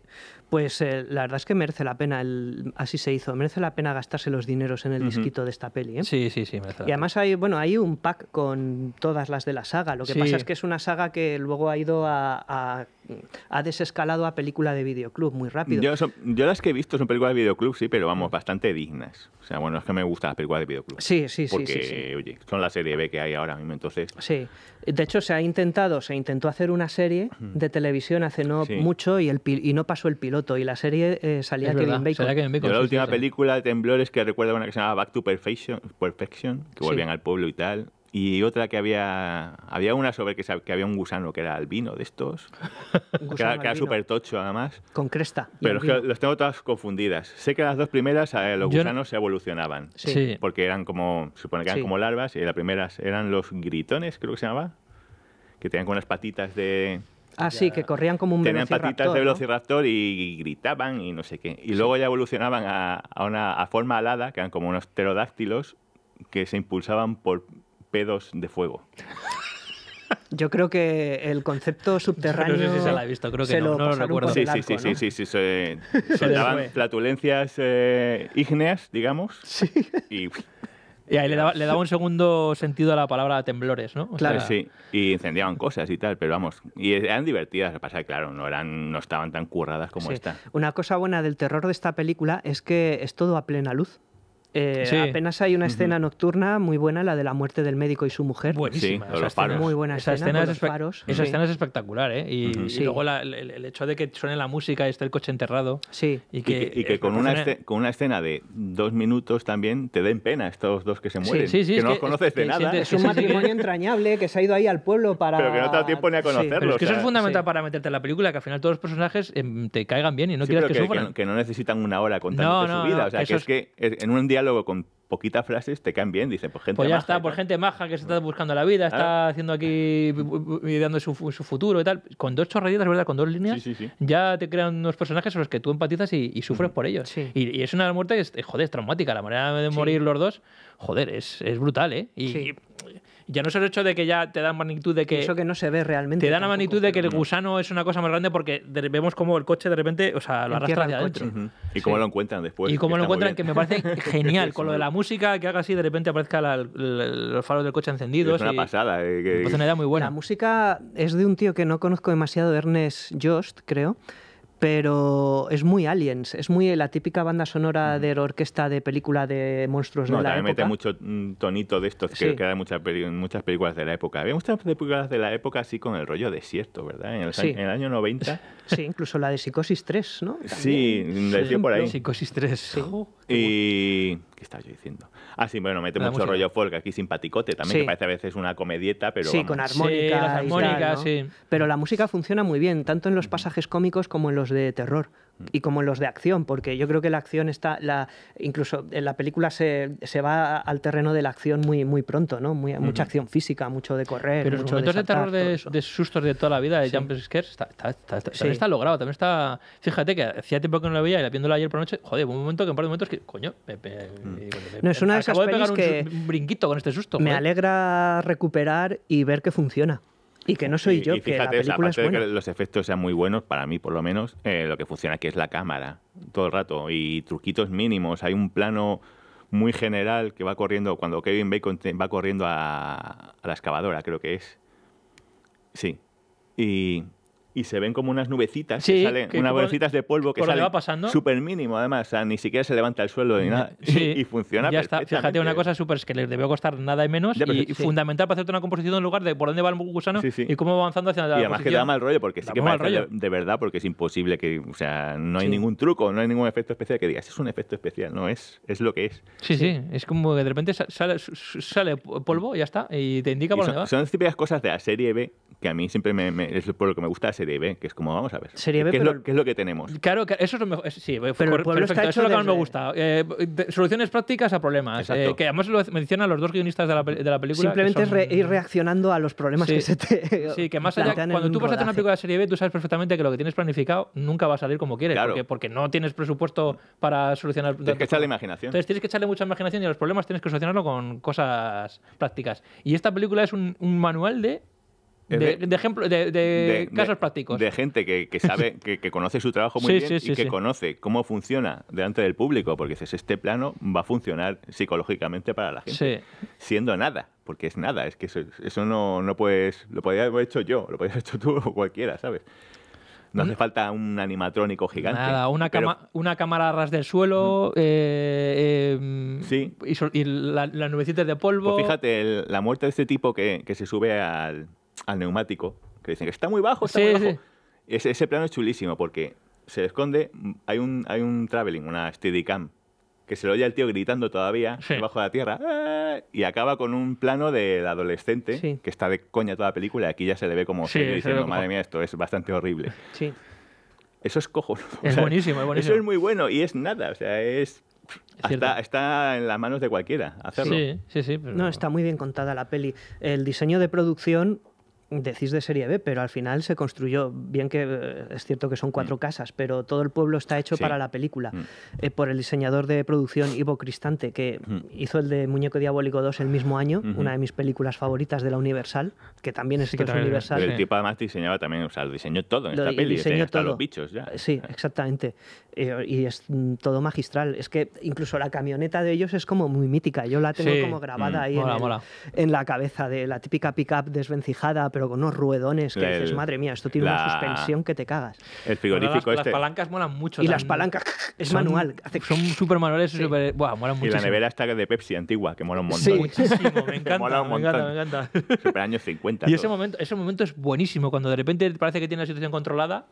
Pues eh, la verdad es que merece la pena, el, así se hizo, merece la pena gastarse los dineros en el disquito de esta peli. ¿eh? Sí, sí, sí. Merece y además hay, bueno, hay un pack con todas las de la saga. Lo que pasa es que es una saga que luego ha ido a, ha desescalado a película de videoclub muy rápido. Yo, las que he visto son películas de videoclub, sí, pero vamos, mm. bastante dignas. O sea, bueno, es que me gustan las películas de videoclub. Sí, sí, sí. sí, sí. oye, son la serie B que hay ahora mismo, entonces. Sí, de hecho, se ha intentado, se intentó hacer una serie de televisión hace no mucho y, y no pasó el piloto y la serie eh, salía, Kevin Bacon. la última película de Temblores que recuerdo una que se llamaba Back to Perfection, Perfection que volvían al pueblo y tal y otra que había había una sobre que, había un gusano que era albino de estos ¿Un que, era, súper tocho además con cresta pero los tengo todas confundidas sé que las dos primeras eh, los gusanos se evolucionaban sí. porque eran como supone que eran como larvas y las primeras eran los gritones creo que se llamaba que tenían con unas patitas de Ah, sí, que corrían como un Tenían patitas de velociraptor y gritaban y no sé qué. Y luego ya evolucionaban a, una a forma alada, que eran como unos pterodáctilos que se impulsaban por pedos de fuego. Yo creo que el concepto subterráneo. No sé si se la he visto, creo que no, lo, recuerdo. Sí, sí, sí, sí, sí, se, soltaban flatulencias eh, ígneas, digamos. Sí. Y, ahí le daba, un segundo sentido a la palabra temblores, ¿no? claro, sí. Y incendiaban cosas y tal, pero vamos. Y eran divertidas, lo claro, no, eran, no estaban tan curradas como esta. Una cosa buena del terror de esta película es que es todo a plena luz. Eh, apenas hay una escena nocturna muy buena, la de la muerte del médico y su mujer. Buenísima. Sí, muy buena esa escena. es Esa espectacular, ¿eh? Y, luego el, hecho de que suene la música y esté el coche enterrado. Sí. Y que, con, una escena... con una escena de dos minutos también te den pena estos dos que se mueren. que no los conoces de nada. es un matrimonio entrañable que se ha ido ahí al pueblo para... Pero que no te da tiempo ni a conocerlos. es que eso es fundamental para meterte en la película, que al final todos los personajes em, te caigan bien y no quieras que, sufran. Que, no necesitan una hora contándote su vida. O sea, que es que en un día luego con poquitas frases te caen bien, dice, pues gente Pues ya está, por gente maja que se está buscando la vida, está haciendo aquí, ideando su, futuro y tal. Con dos chorraditas, ¿verdad? Con dos líneas, ya te crean unos personajes a los que tú empatizas y, sufres mm. por ellos. Y, es una muerte que es, joder, es traumática. La manera de morir los dos, joder, es, es brutal, ¿eh? Y, ya no es el hecho de que ya te dan magnitud de que. Eso que no se ve realmente. Te dan la magnitud de que el gusano es una cosa más grande porque vemos como el coche de repente, o sea, lo arrastra hacia adentro. Y cómo lo encuentran después. Y cómo lo encuentran, que me parece genial. con lo de la música, que haga así, de repente aparezca los faros del coche encendidos. Es una pasada. Eh, una idea muy buena. La música es de un tío que no conozco demasiado, Ernest Jost, creo pero es muy Aliens, es muy la típica banda sonora de la orquesta de película de monstruos de la época. también mete mucho mm, tonito de estos que queda en muchas, películas de la época. Había muchas películas de la época así con el rollo desierto, ¿verdad? En el, año 90. Sí, incluso la de Psicosis 3, ¿no? Sí, decía por ahí. Psicosis 3. Sí. Y... ¿Qué estás yo diciendo? Ah, sí, bueno, mete mucho rollo folk aquí, simpaticote también, que parece a veces una comedieta, pero... Sí, con armónica. sí. Pero la música funciona muy bien, tanto en los pasajes cómicos como en los de terror y como los de acción, porque yo creo que la acción está, la, incluso en la película se, se va al terreno de la acción muy, muy pronto, ¿no? Muy, Mucha acción física, mucho de correr. Pero los momentos de, terror de, de, sustos de toda la vida de sí. Jump Scares está, está, está, está logrado, también está... Fíjate que hacía tiempo que no lo veía y la viéndola ayer por la noche, joder, un momento que un par de momentos que, coño, me, mm. no, es una de esas que brinquito con este susto. Me alegra recuperar y ver que funciona. Y que no soy yo, que la película es buena. que los efectos sean muy buenos, para mí por lo menos, eh, lo que funciona aquí es la cámara, todo el rato, y truquitos mínimos. Hay un plano muy general que va corriendo, cuando Kevin Bacon va corriendo a la excavadora, creo que es. Sí. Y y se ven como unas nubecitas, que salen, unas nubecitas de polvo que salen súper mínimo, además, o ni siquiera se levanta el suelo ni mm, nada, y, funciona ya está. Fíjate, una cosa súper es que les debe costar nada y menos, y, fundamental para hacerte una composición en lugar de por dónde va el gusano y cómo va avanzando hacia la Y además que que da mal rollo, porque sí que mal rollo. De, verdad, porque es imposible que, o sea, no hay ningún truco, no hay ningún efecto especial que digas, es un efecto especial, no es, es lo que es. Sí, sí, es como que de repente sale, polvo y ya está, y te indica por son, dónde va. Son típicas cosas de la serie B, que a mí siempre me, es por lo que me gusta Serie B, que es como, vamos a ver. Serie ¿qué, es lo, que tenemos? Claro, eso es lo mejor. Sí, pero está eso es lo que más me gusta. Eh, soluciones prácticas a problemas. Eh, que además lo mencionan los dos guionistas de la, película. Simplemente ir reaccionando a los problemas que se te. Sí, que más allá. Cuando tú vas a hacer una película de Serie B, tú sabes perfectamente que lo que tienes planificado nunca va a salir como quieres. Porque, no tienes presupuesto para solucionar. Tienes que echarle imaginación. Entonces tienes que echarle mucha imaginación y los problemas tienes que solucionarlo con cosas prácticas. Y esta película es un manual de eh, de, casos prácticos. De gente que, sabe, que, conoce su trabajo muy bien y que conoce cómo funciona delante del público, porque dices, este plano va a funcionar psicológicamente para la gente, siendo nada, porque es nada, es que eso, no, no puedes, lo podría haber hecho yo, lo podías haber hecho tú o cualquiera, ¿sabes? No hace mm. falta un animatrónico gigante. Nada, una, una cámara a ras del suelo. Mm. Eh, eh, sí. Y, las nubecitas de polvo. Pues fíjate, la muerte de este tipo que se sube al, al neumático, que dicen que está muy bajo, está muy bajo. Ese, plano es chulísimo porque se esconde, hay un, hay un traveling, una steadicam, que se lo oye al tío gritando todavía bajo debajo de la tierra ¡ah! y acaba con un plano del adolescente que está de coña toda la película aquí ya se le ve como madre mía, esto es bastante horrible. Sí. Eso es cojo. Es buenísimo, es buenísimo. Eso es muy bueno y es nada, o sea, es... está en las manos de cualquiera hacerlo. No, está muy bien contada la peli. El diseño de producción decís de serie B, pero al final se construyó, bien que eh, es cierto que son cuatro mm. casas, pero todo el pueblo está hecho para la película, mm. eh, por el diseñador de producción Ivo Cristante, que mm. hizo el de Muñeco Diabólico 2 el mismo año, una de mis películas favoritas de la Universal, que también es, que Universal. el tipo además diseñaba también, o sea, diseñó todo en esta peli, diseñó hasta los bichos ya. Sí, exactamente. Eh, y es todo magistral. Es que incluso la camioneta de ellos es como muy mítica, yo la tengo como grabada ahí en, la cabeza, de la típica ...pick-up desvencijada, pero con unos ruedones que dices, madre mía, esto tiene una suspensión que te cagas. El frigorífico este. Las palancas molan mucho. Y las palancas, es manual. Son súper manuales, Y la nevera está de Pepsi antigua, que mola un montón. Sí, muchísimo, me encanta, me encanta, me encanta. Super años 50. Y ese momento, ese momento es buenísimo, cuando de repente parece que tiene la situación controlada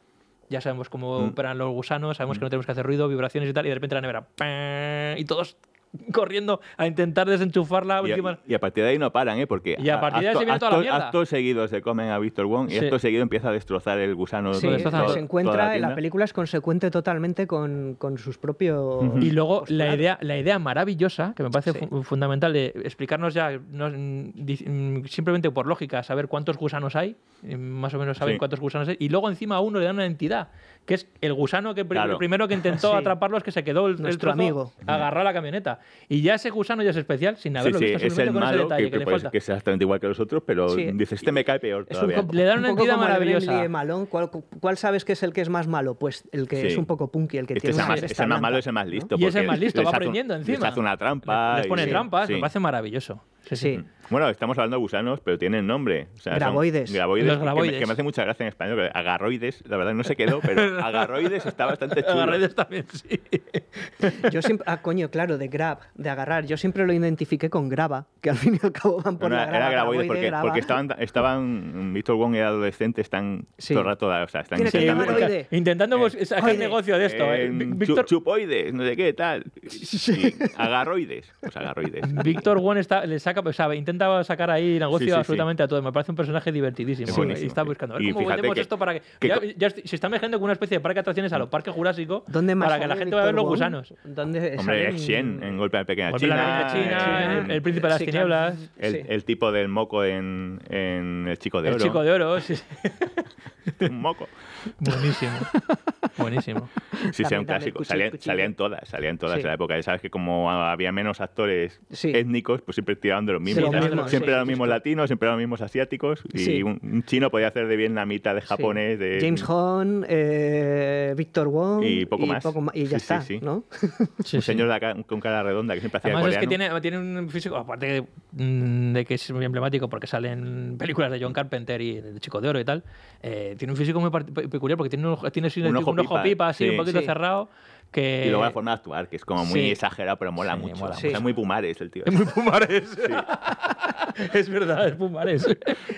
ya sabemos cómo mm. operan los gusanos, sabemos que no tenemos que hacer ruido, vibraciones y tal, y de repente la nevera y todos corriendo a intentar desenchufarla. Y a, y a, partir de ahí no paran, ¿eh? Porque a de se viene seguido se comen a Víctor Wong y esto seguido empieza a destrozar el gusano. Sí, se encuentra, la, en la película es consecuente totalmente con, sus propios... Y luego la idea, la idea maravillosa, que me parece fundamental, de explicarnos ya mm, mm, simplemente por lógica, saber cuántos gusanos hay, mm, más o menos saben cuántos gusanos hay, y luego encima a uno le dan una entidad que es el gusano que el primero que intentó atraparlo es que se quedó Nuestro el amigo agarró la camioneta. Y ya ese gusano ya es especial sin haberlo visto. Sí, es el malo que, que, que, que es exactamente igual que los otros, pero dice, este me cae peor todavía. le dan una entidad maravillosa. Malón, ¿cuál, sabes que es el que es más malo? Pues el que es un poco punky, el que tiene es más, el más malo es el más listo. Y es más listo, va aprendiendo encima. Les hace una trampa. Les pone trampas, me parece maravilloso. Sí, mm. Bueno, estamos hablando de gusanos, pero tienen nombre. graboides. graboides. graboides. Que me, hace mucha gracia en español. Agarroides, la verdad no se quedó, pero agarroides está bastante chulo. Agarroides también, sí. Yo siempre, ah, coño, claro, de grab, de agarrar. Yo siempre lo identifiqué con graba que al fin y al cabo van por la grava. Era graboides, porque, estaban, estaban Víctor Wong y adolescente están sí. todo el rato, están intentando, que intentando eh, negocio de esto. Eh, eh Chupoides, no sé qué, tal. Sí. Agarroides, pues agarroides. Víctor Wong está, les saca, intenta sacar ahí negocio absolutamente a todo. Me parece un personaje divertidísimo. ¿eh? y está buscando. A ver, ¿Cómo vendemos esto para que.? ya, se está mezclando con una especie de parque de atracciones a los parques jurásicos más para que la gente vaya a ver los gusanos. Hombre, Xien en Golpe a Pequeña China. el, Príncipe de las Tinieblas. El, tipo del moco en, El Chico de Oro. El Chico de Oro, sí. un moco. Buenísimo. Buenísimo. Sí, sea un clásico. salían, todas, salían todas en la época. Ya sabes que como había menos actores étnicos, pues siempre tiraban de los mismos. mismo, siempre los mismos latinos, siempre eran los mismos asiáticos. Y un, chino podía hacer de bien la mitad de japonés, de. James Hong, eh, Víctor Wong. Y poco más. y ya está, un señor con cara redonda que siempre hacía Además coreano. es que tiene, un físico, aparte mm, de que es muy emblemático porque salen películas de John Carpenter y de Chico de Oro y tal, eh, tiene un físico muy peculiar porque tiene un, tiene ojo pipa, así, un poquito cerrado. Y luego la forma de actuar, que es como muy exagerado pero mola mucho. Es muy Pumares el tío. Es muy Pumares. es verdad, es Pumares.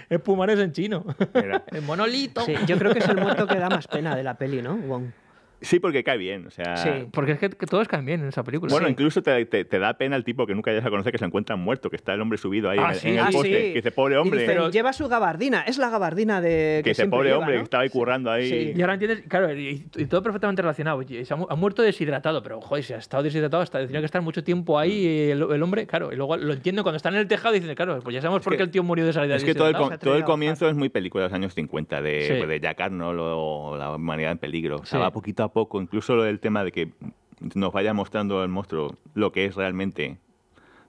Es Pumares en chino. en El monolito. yo creo que es el muerto que da más pena de la peli, ¿no? Wong. Sí, porque cae bien. O sea... Sí, porque es que, todos caen bien en esa película. Bueno, incluso te, da pena el tipo que nunca llegas a conocer que se encuentra muerto, que está el hombre subido ahí ah, en, el ah, poste. Que dice, pobre hombre. lleva su gabardina, es la gabardina de. Que, ese pobre hombre, que estaba ahí currando ahí. Y ahora entiendes, claro, y, todo perfectamente relacionado. ha, muerto deshidratado, pero joder, se ha estado deshidratado, hasta tenía que estar mucho tiempo ahí mm. el, hombre, claro. Y luego lo entiendo cuando están en el tejado y dicen, claro, pues ya sabemos por qué el tío murió de salida. Es que todo el, todo el comienzo es muy película de los años 50, de, pues, de Jack Arnold La humanidad en peligro. O va poquito poco, incluso lo del tema de que nos vaya mostrando el monstruo lo que es realmente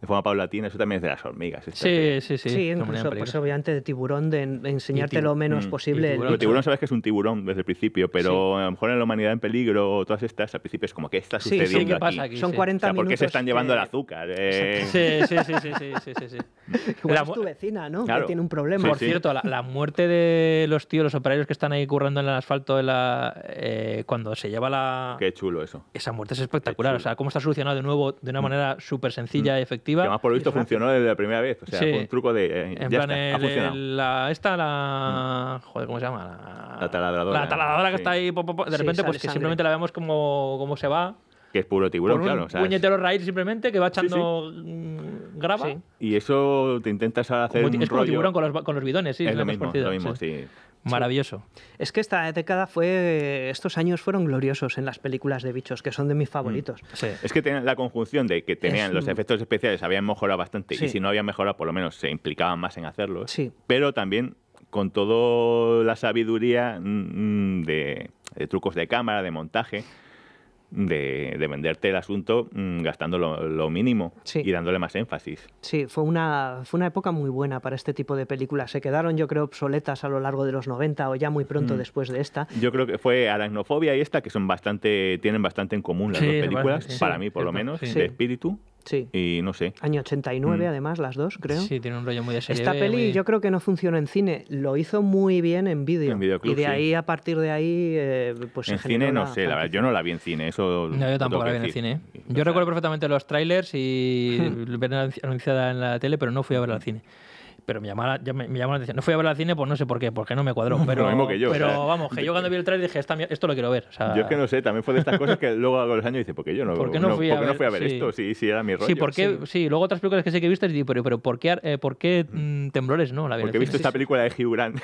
de forma paulatina, eso también es de las hormigas. Sí, sí, sí. pues obviamente de tiburón, de enseñarte lo menos mm. posible. El tiburón. sabes que es un tiburón desde el principio, pero a lo mejor en la humanidad en peligro o todas estas, al principio es como, que está sucediendo aquí? Son 40 o sea, ¿Por se están llevando el azúcar? Eh, sí, sí, sí, sí, sí, sí, es tu vecina, ¿no? Que tiene un problema. Por cierto, la, muerte de los tíos, los operarios que están ahí currando en el asfalto de la, eh, cuando se lleva la... Qué chulo eso. Esa muerte es espectacular. O sea, cómo está solucionado de nuevo de una mm. manera súper sencilla mm. y efectiva que más por lo visto, funcionó desde la primera vez. O sea, fue un truco de. Eh, en ya plan, está, la, esta, la. Joder, ¿cómo se llama? La, taladradora. La taladradora que está ahí. de repente, pues que simplemente la vemos como, como se va que es puro tiburón, un claro. O sea, puñetero raíz simplemente que va echando mm, grava. Y eso te intentas hacer. Como, un es rollo. tiburón con los, bidones, sí. Es lo mismo, lo mismo sí. Maravilloso. Es que esta década fue. Estos años fueron gloriosos en las películas de bichos, que son de mis favoritos. Mm, es que tenían la conjunción de que tenían los efectos especiales, habían mejorado bastante, y si no habían mejorado, por lo menos se implicaban más en hacerlo. Sí. Pero también con toda la sabiduría mm, mm, de trucos de cámara, de montaje de, venderte el asunto mm, gastando lo, mínimo y dándole más énfasis. Sí, fue una, fue una época muy buena para este tipo de películas. Se quedaron, yo creo, obsoletas a lo largo de los 90 o ya muy pronto mm. después de esta. Yo creo que fue Aracnofobia y esta que son bastante, tienen bastante en común las dos películas, para mí por lo menos, de espíritu. Sí. Y no sé. Año 89, mm. además, las dos, creo. Sí, tiene un rollo muy de Esta peli yo creo que no funcionó en cine. Lo hizo muy bien en vídeo. Y de ahí, a partir de ahí, eh, pues En cine no sé, la verdad, yo no la vi en cine. Eso no, yo tampoco la vi en cine. Yo recuerdo perfectamente los trailers y verla anunciada en la tele, pero no fui a verla al cine pero me llamaba, ya llamó la atención. No fui a ver al cine, pues no sé por qué, porque no me cuadró. Pero, lo mismo que yo. Pero vamos, que yo cuando vi el trailer dije, esto lo quiero ver. yo es que no sé, también fue de estas cosas que luego a los años dice, ¿por qué yo no, ¿por no, fui, a, ver, esto? Sí, sí, era mi rollo. Sí, luego otras películas que sé que he visto y digo, pero, pero ¿por qué, eh, ¿por qué mm. Mm, temblores no? La porque he visto esta película de Hugh Grant.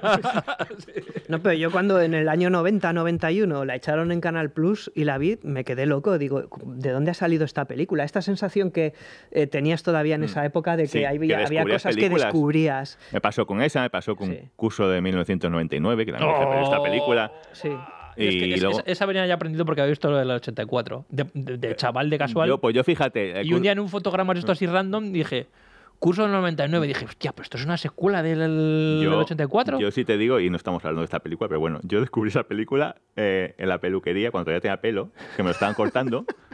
no, pero yo cuando en el año 90, 91 la echaron en Canal Plus y la vi, me quedé loco. Digo, ¿de dónde ha salido esta película? Esta sensación que eh, tenías todavía en mm. esa época de que, había, había cosas que que descubrías. Me pasó con esa, me pasó con un curso de 1999, que también oh. ver esta película. Sí. Y luego, esa venía ya aprendido porque había visto lo del 84, de, eh, chaval de casual. Yo, pues yo fíjate. Eh, y un día en un fotograma de esto así random dije, curso del 99, dije, hostia, pero pues esto es una secuela del, 84. Yo sí te digo, y no estamos hablando de esta película, pero bueno, yo descubrí esa película eh, en la peluquería cuando ya tenía pelo, que me lo estaban cortando.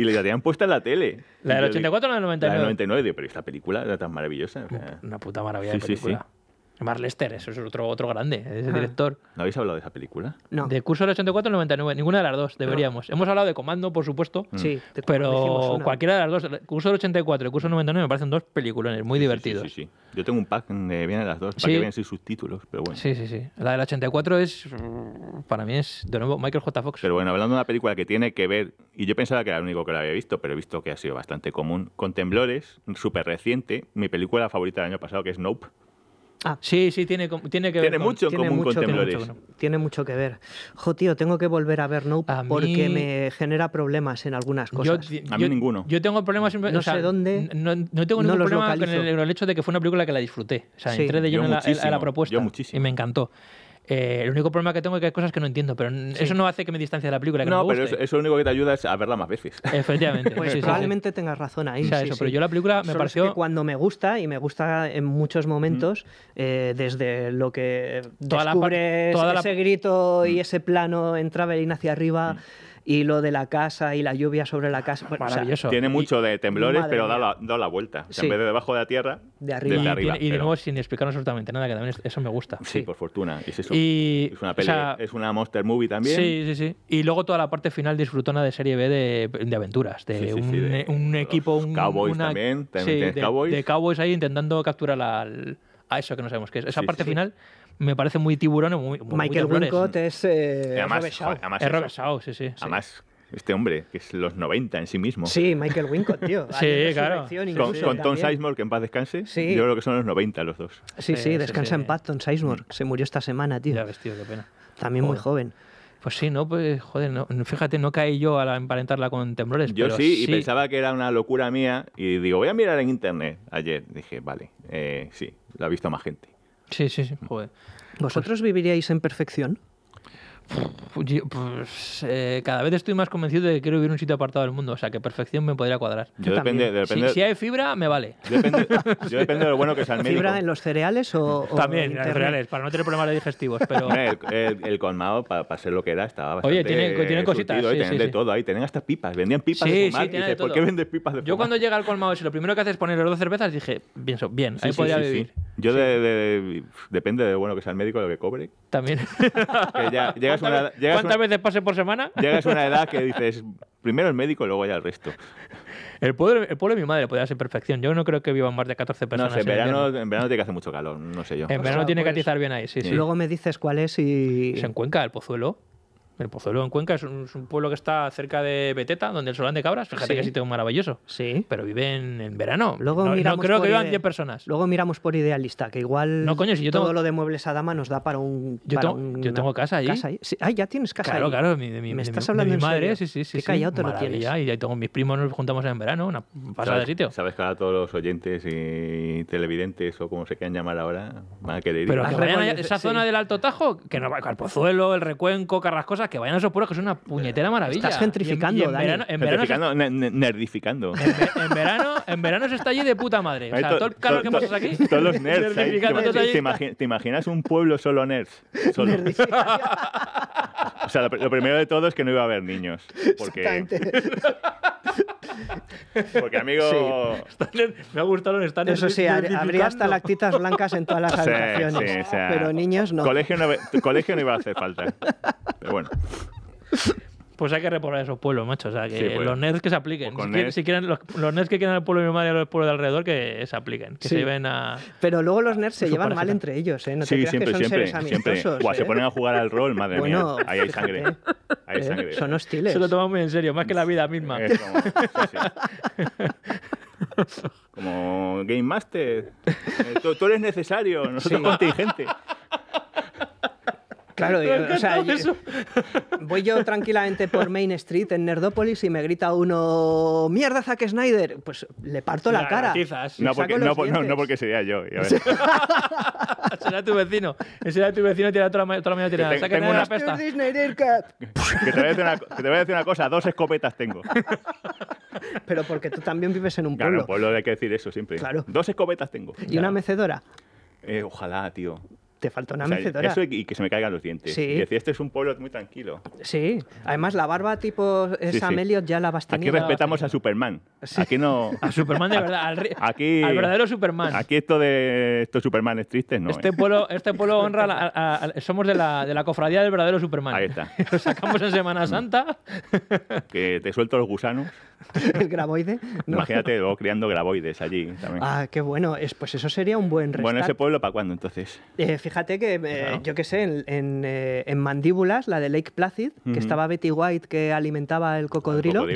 y le habían puesta en la tele. ¿La del 84 o la del 99? La del 99, pero esta película era tan maravillosa. Una puta maravilla sí, de película. Sí, sí. Marlester, Lester, eso es otro, otro grande, es director. ¿No habéis hablado de esa película? No. De curso del 84 al 99, ninguna de las dos, deberíamos. Hemos hablado de Comando, por supuesto. Mm. Sí, pero cualquiera de las dos, curso del 84 y el curso del 99 me parecen dos películas, muy divertidos. Sí, sí, sí, Yo tengo un pack donde eh, vienen las dos, para que vean sin subtítulos, pero bueno. Sí, sí, sí. La del 84 es, para mí es, de nuevo, Michael J. Fox. Pero bueno, hablando de una película que tiene que ver, y yo pensaba que era el único que la había visto, pero he visto que ha sido bastante común, con Temblores, súper reciente, mi película favorita del año pasado, que es Nope. Ah. Sí, sí, tiene, tiene que tiene ver. mucho tiene común mucho Tiene mucho, tiene mucho, que ver. Jo, tío, tengo que volver a ver Nope porque me genera problemas en algunas cosas. Yo, a mí ninguno. Yo tengo problemas. En, no o sea, sé dónde. No, no tengo ningún problema con el, hecho de que fue una película que la disfruté. O sea, sí. entré de lleno a, la, propuesta. Y me encantó. Eh, el único problema que tengo es que hay cosas que no entiendo, pero eso no hace que me distancie de la película. no, pero eso, lo único que te ayuda es a verla más veces. Efectivamente. Pues probablemente tengas razón ahí. pero yo la película me pareció. que cuando me gusta, y me gusta en muchos momentos, eh, desde lo que toda ese grito y mm. ese plano en Traveling hacia arriba. Mm y lo de la casa y la lluvia sobre la casa. Bueno, Maravilloso. tiene mucho de temblores, pero da la, vuelta. En vez de debajo de la tierra, de arriba. y, de nuevo sin explicarnos absolutamente nada, que también eso me gusta. Sí, por fortuna. Es, y, es, una peli, es una monster movie también. Sí, sí, sí. Y luego toda la parte final disfrutona de serie B de, de aventuras, de, un, e, equipo... Un, cowboys una, también, de, cowboys. De cowboys ahí intentando capturar a eso que no sabemos qué es. Esa parte final me parece muy tiburón. Muy, Michael Wincott es. Eh, además, es es sí, sí. Además, este hombre, que es los 90 en sí mismo. Sí, Michael Wincott, tío. sí, claro. Con, Tom Sizemore, que en paz descanse, yo creo que son los 90 los dos. Sí, sí, descansa en paz Tom Sizemore. Se murió esta semana, tío. Ya ves, tío, qué pena. También muy joven. Pues sí, no, pues joder, no, fíjate, no caí yo a emparentarla con temblores. Yo sí, y pensaba que era una locura mía y digo, voy a mirar en internet ayer. Dije, vale, eh, sí, lo ha visto más gente. Sí, sí, sí. Pues ¿Vosotros viviríais en perfección? pues, pues eh, cada vez estoy más convencido de que quiero vivir en un sitio apartado del mundo. O sea, que perfección me podría cuadrar. depende, si, hay fibra, me vale. Depende, yo depende de lo bueno que sea el médico. ¿Fibra en los cereales o.? o También, en los cereales, para no tener problemas digestivos. Pero... El, el, colmado, para, ser lo que era, estaba bastante. Oye, tienen cositas. ¿eh? Sí, tienen de todo ahí, tienen hasta pipas. Vendían pipas de fumar. ¿Por qué vendes pipas de fumar? Yo cuando llega al colmado, si lo primero que haces es poner las dos cervezas, dije, pienso, bien, ahí podría vivir. Yo de, de, depende de lo bueno que sea el médico, lo que cobre. También. que ya, llegas ¿Cuántas, veces pase por semana? Llegas a una edad que dices, primero el médico, y luego ya el resto. El pueblo, el pueblo de mi madre podría ser perfección. Yo no creo que vivan más de 14 personas. en, verano, tiene que hacer mucho calor, no sé yo. En verano tiene que pues, atizar bien ahí, sí, sí. Luego me dices cuál es y... se en el Pozuelo. El Pozuelo en Cuenca es un, pueblo que está cerca de Beteta, donde el Solán de Cabras, fíjate que sitio maravilloso. Sí. Pero viven en verano. Luego no creo que vivan 10 personas. Luego miramos por idealista, que igual no, coño, yo todo lo de muebles a dama nos da para un. Yo, tengo, yo tengo casa allí. ahí. Ah, ya tienes casa Claro, claro. Me estás hablando de mi madre, sí, sí. sí Qué callado te lo tienes. Y ahí tengo mis primos, nos juntamos en verano, una pasada de sitio. Sabes que ahora todos los oyentes y televidentes o como se quieran llamar ahora van a querer ir. Pero esa zona del Alto Tajo, que no va al Pozuelo, el Recuenco, cosas que vayan a pueblos que es una puñetera maravilla. Estás gentrificando, dale. en, verano, gentrificando, nerdificando. En, verano, en verano se está allí de puta madre. O sea, todo el calor que pasas aquí. Todos los nerds. te, imaginas un pueblo solo nerds? Solo. o sea, lo, lo, primero de todo es que no iba a haber niños. Porque. Porque, amigo. Me ha gustado los están Eso sí, habría hasta lactitas blancas en todas las habitaciones. pero niños no. Colegio no, colegio no iba a hacer falta. ¿eh? Pero bueno. Pues hay que repoblar esos pueblos, macho. O sea, que pues. los nerds que se apliquen. Si, quieren, los, nerds que quieran el pueblo de mi madre y el pueblo de alrededor, que se apliquen. Que se lleven a. Pero luego los nerds se pues llevan mal entre ellos, ¿eh? No te sí, creas siempre, que son siempre. Seres Amistosos, O se ponen a ¿eh? jugar al rol, madre mía. Ahí hay sangre. Eh, son hostiles. Se lo tomamos muy en serio, más que la vida misma. Como, Game Master. Eh, tú, eres necesario, no sí. contingente. Claro, o sea, voy yo tranquilamente por Main Street en Nerdópolis y me grita uno, mierda Zack Snyder, pues le parto la, cara. No porque, no, porque, sería yo. será tu vecino. Será tu vecino tiene toda la, toda la tirada. tengo una que, te voy a decir una, que te voy a decir una cosa, dos escopetas tengo. Pero porque tú también vives en un pueblo. Claro, pueblo hay pues que decir eso siempre. Dos escopetas tengo. Y una mecedora. Eh, ojalá, tío te falta una o Eso y que se me caigan los dientes. Sí. Y decía, este es un pueblo muy tranquilo. Sí, además la barba tipo esa, ya la vas Aquí respetamos a Superman. Aquí no... A Superman de verdad, al, aquí, al verdadero Superman. Aquí esto de estos es tristes no. Este ¿eh? pueblo, este pueblo honra... a, somos de la, de la cofradía del verdadero Superman. Ahí está. Lo sacamos en Semana Santa. que te suelto los gusanos el graboide. Imagínate, luego criando graboides allí también. Ah, qué bueno. pues eso sería un buen restart. Bueno, ¿ese pueblo para cuándo entonces? Eh, fíjate que, eh, yo que sé, eh, en, Mandíbulas, la de Lake Placid, que estaba Betty White que alimentaba el cocodrilo.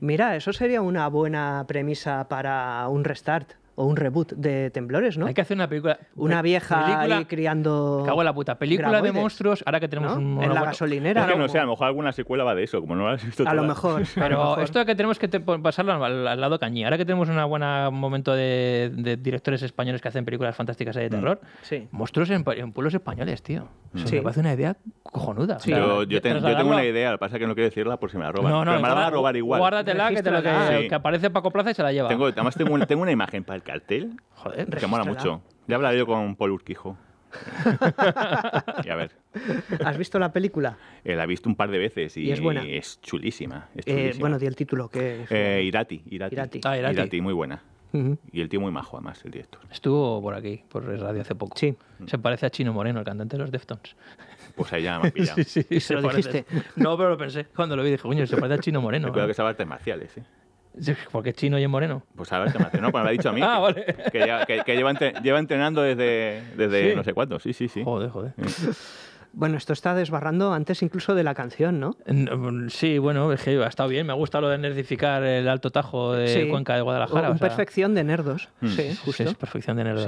Mira, eso sería una buena premisa para un restart o un reboot de Temblores, ¿no? Hay que hacer una película. Una vieja criando. Cago en la puta. Película de monstruos, ahora que tenemos un un. En la gasolinera. que no sé, a lo mejor alguna secuela va de eso, como no lo has visto. A lo mejor. Pero esto que tenemos que pasarlo al, lado cañí. Ahora que tenemos un buen momento de, directores españoles que hacen películas fantásticas de mm. terror, sí. monstruos en, pueblos españoles, tío. Mm. Eso sí. Me parece una idea cojonuda. yo, tengo una idea, lo que pasa es que no quiero decirla por si me la roban. No, no, Pero me la van a robar igual. Guárdatela, que, te lo que, aparece Paco Plaza y se la lleva. Tengo, además, tengo, tengo una imagen para cartel. Joder, que mola mucho. Ya hablado yo con Paul Urquijo. y a ver. ¿Has visto la película? Eh, la he visto un par de veces y, es, buena? chulísima. Es eh, chulísima. bueno, di el título que es. Eh, Irati, Irati. Irati. Ah, Irati. Irati. muy buena. Y el tío muy majo, además, el director. Estuvo por aquí, por radio hace poco. Sí. Se parece a Chino Moreno, el cantante de los Deftones. Pues ahí ya me ha pillado. ¿Se lo dijiste? No, pero lo pensé. Cuando lo vi dije, coño, se parece a Chino Moreno. Recuerdo Creo que estaba artes marciales, ¿eh? Porque es chino y es moreno. Pues a ver, te me ¿no? cuando lo ha dicho a mí. ah, vale. Que, lleva, entrenando desde, desde no sé cuándo Sí, sí, sí. Joder, joder. Bueno, esto está desbarrando antes incluso de la canción, ¿no? Mm, sí, bueno, es que ha estado bien. Me gusta lo de nerdificar el Alto Tajo de Cuenca de Guadalajara. Un mm. o perfección de nerdos. Sí, justo. es perfección de nerdos.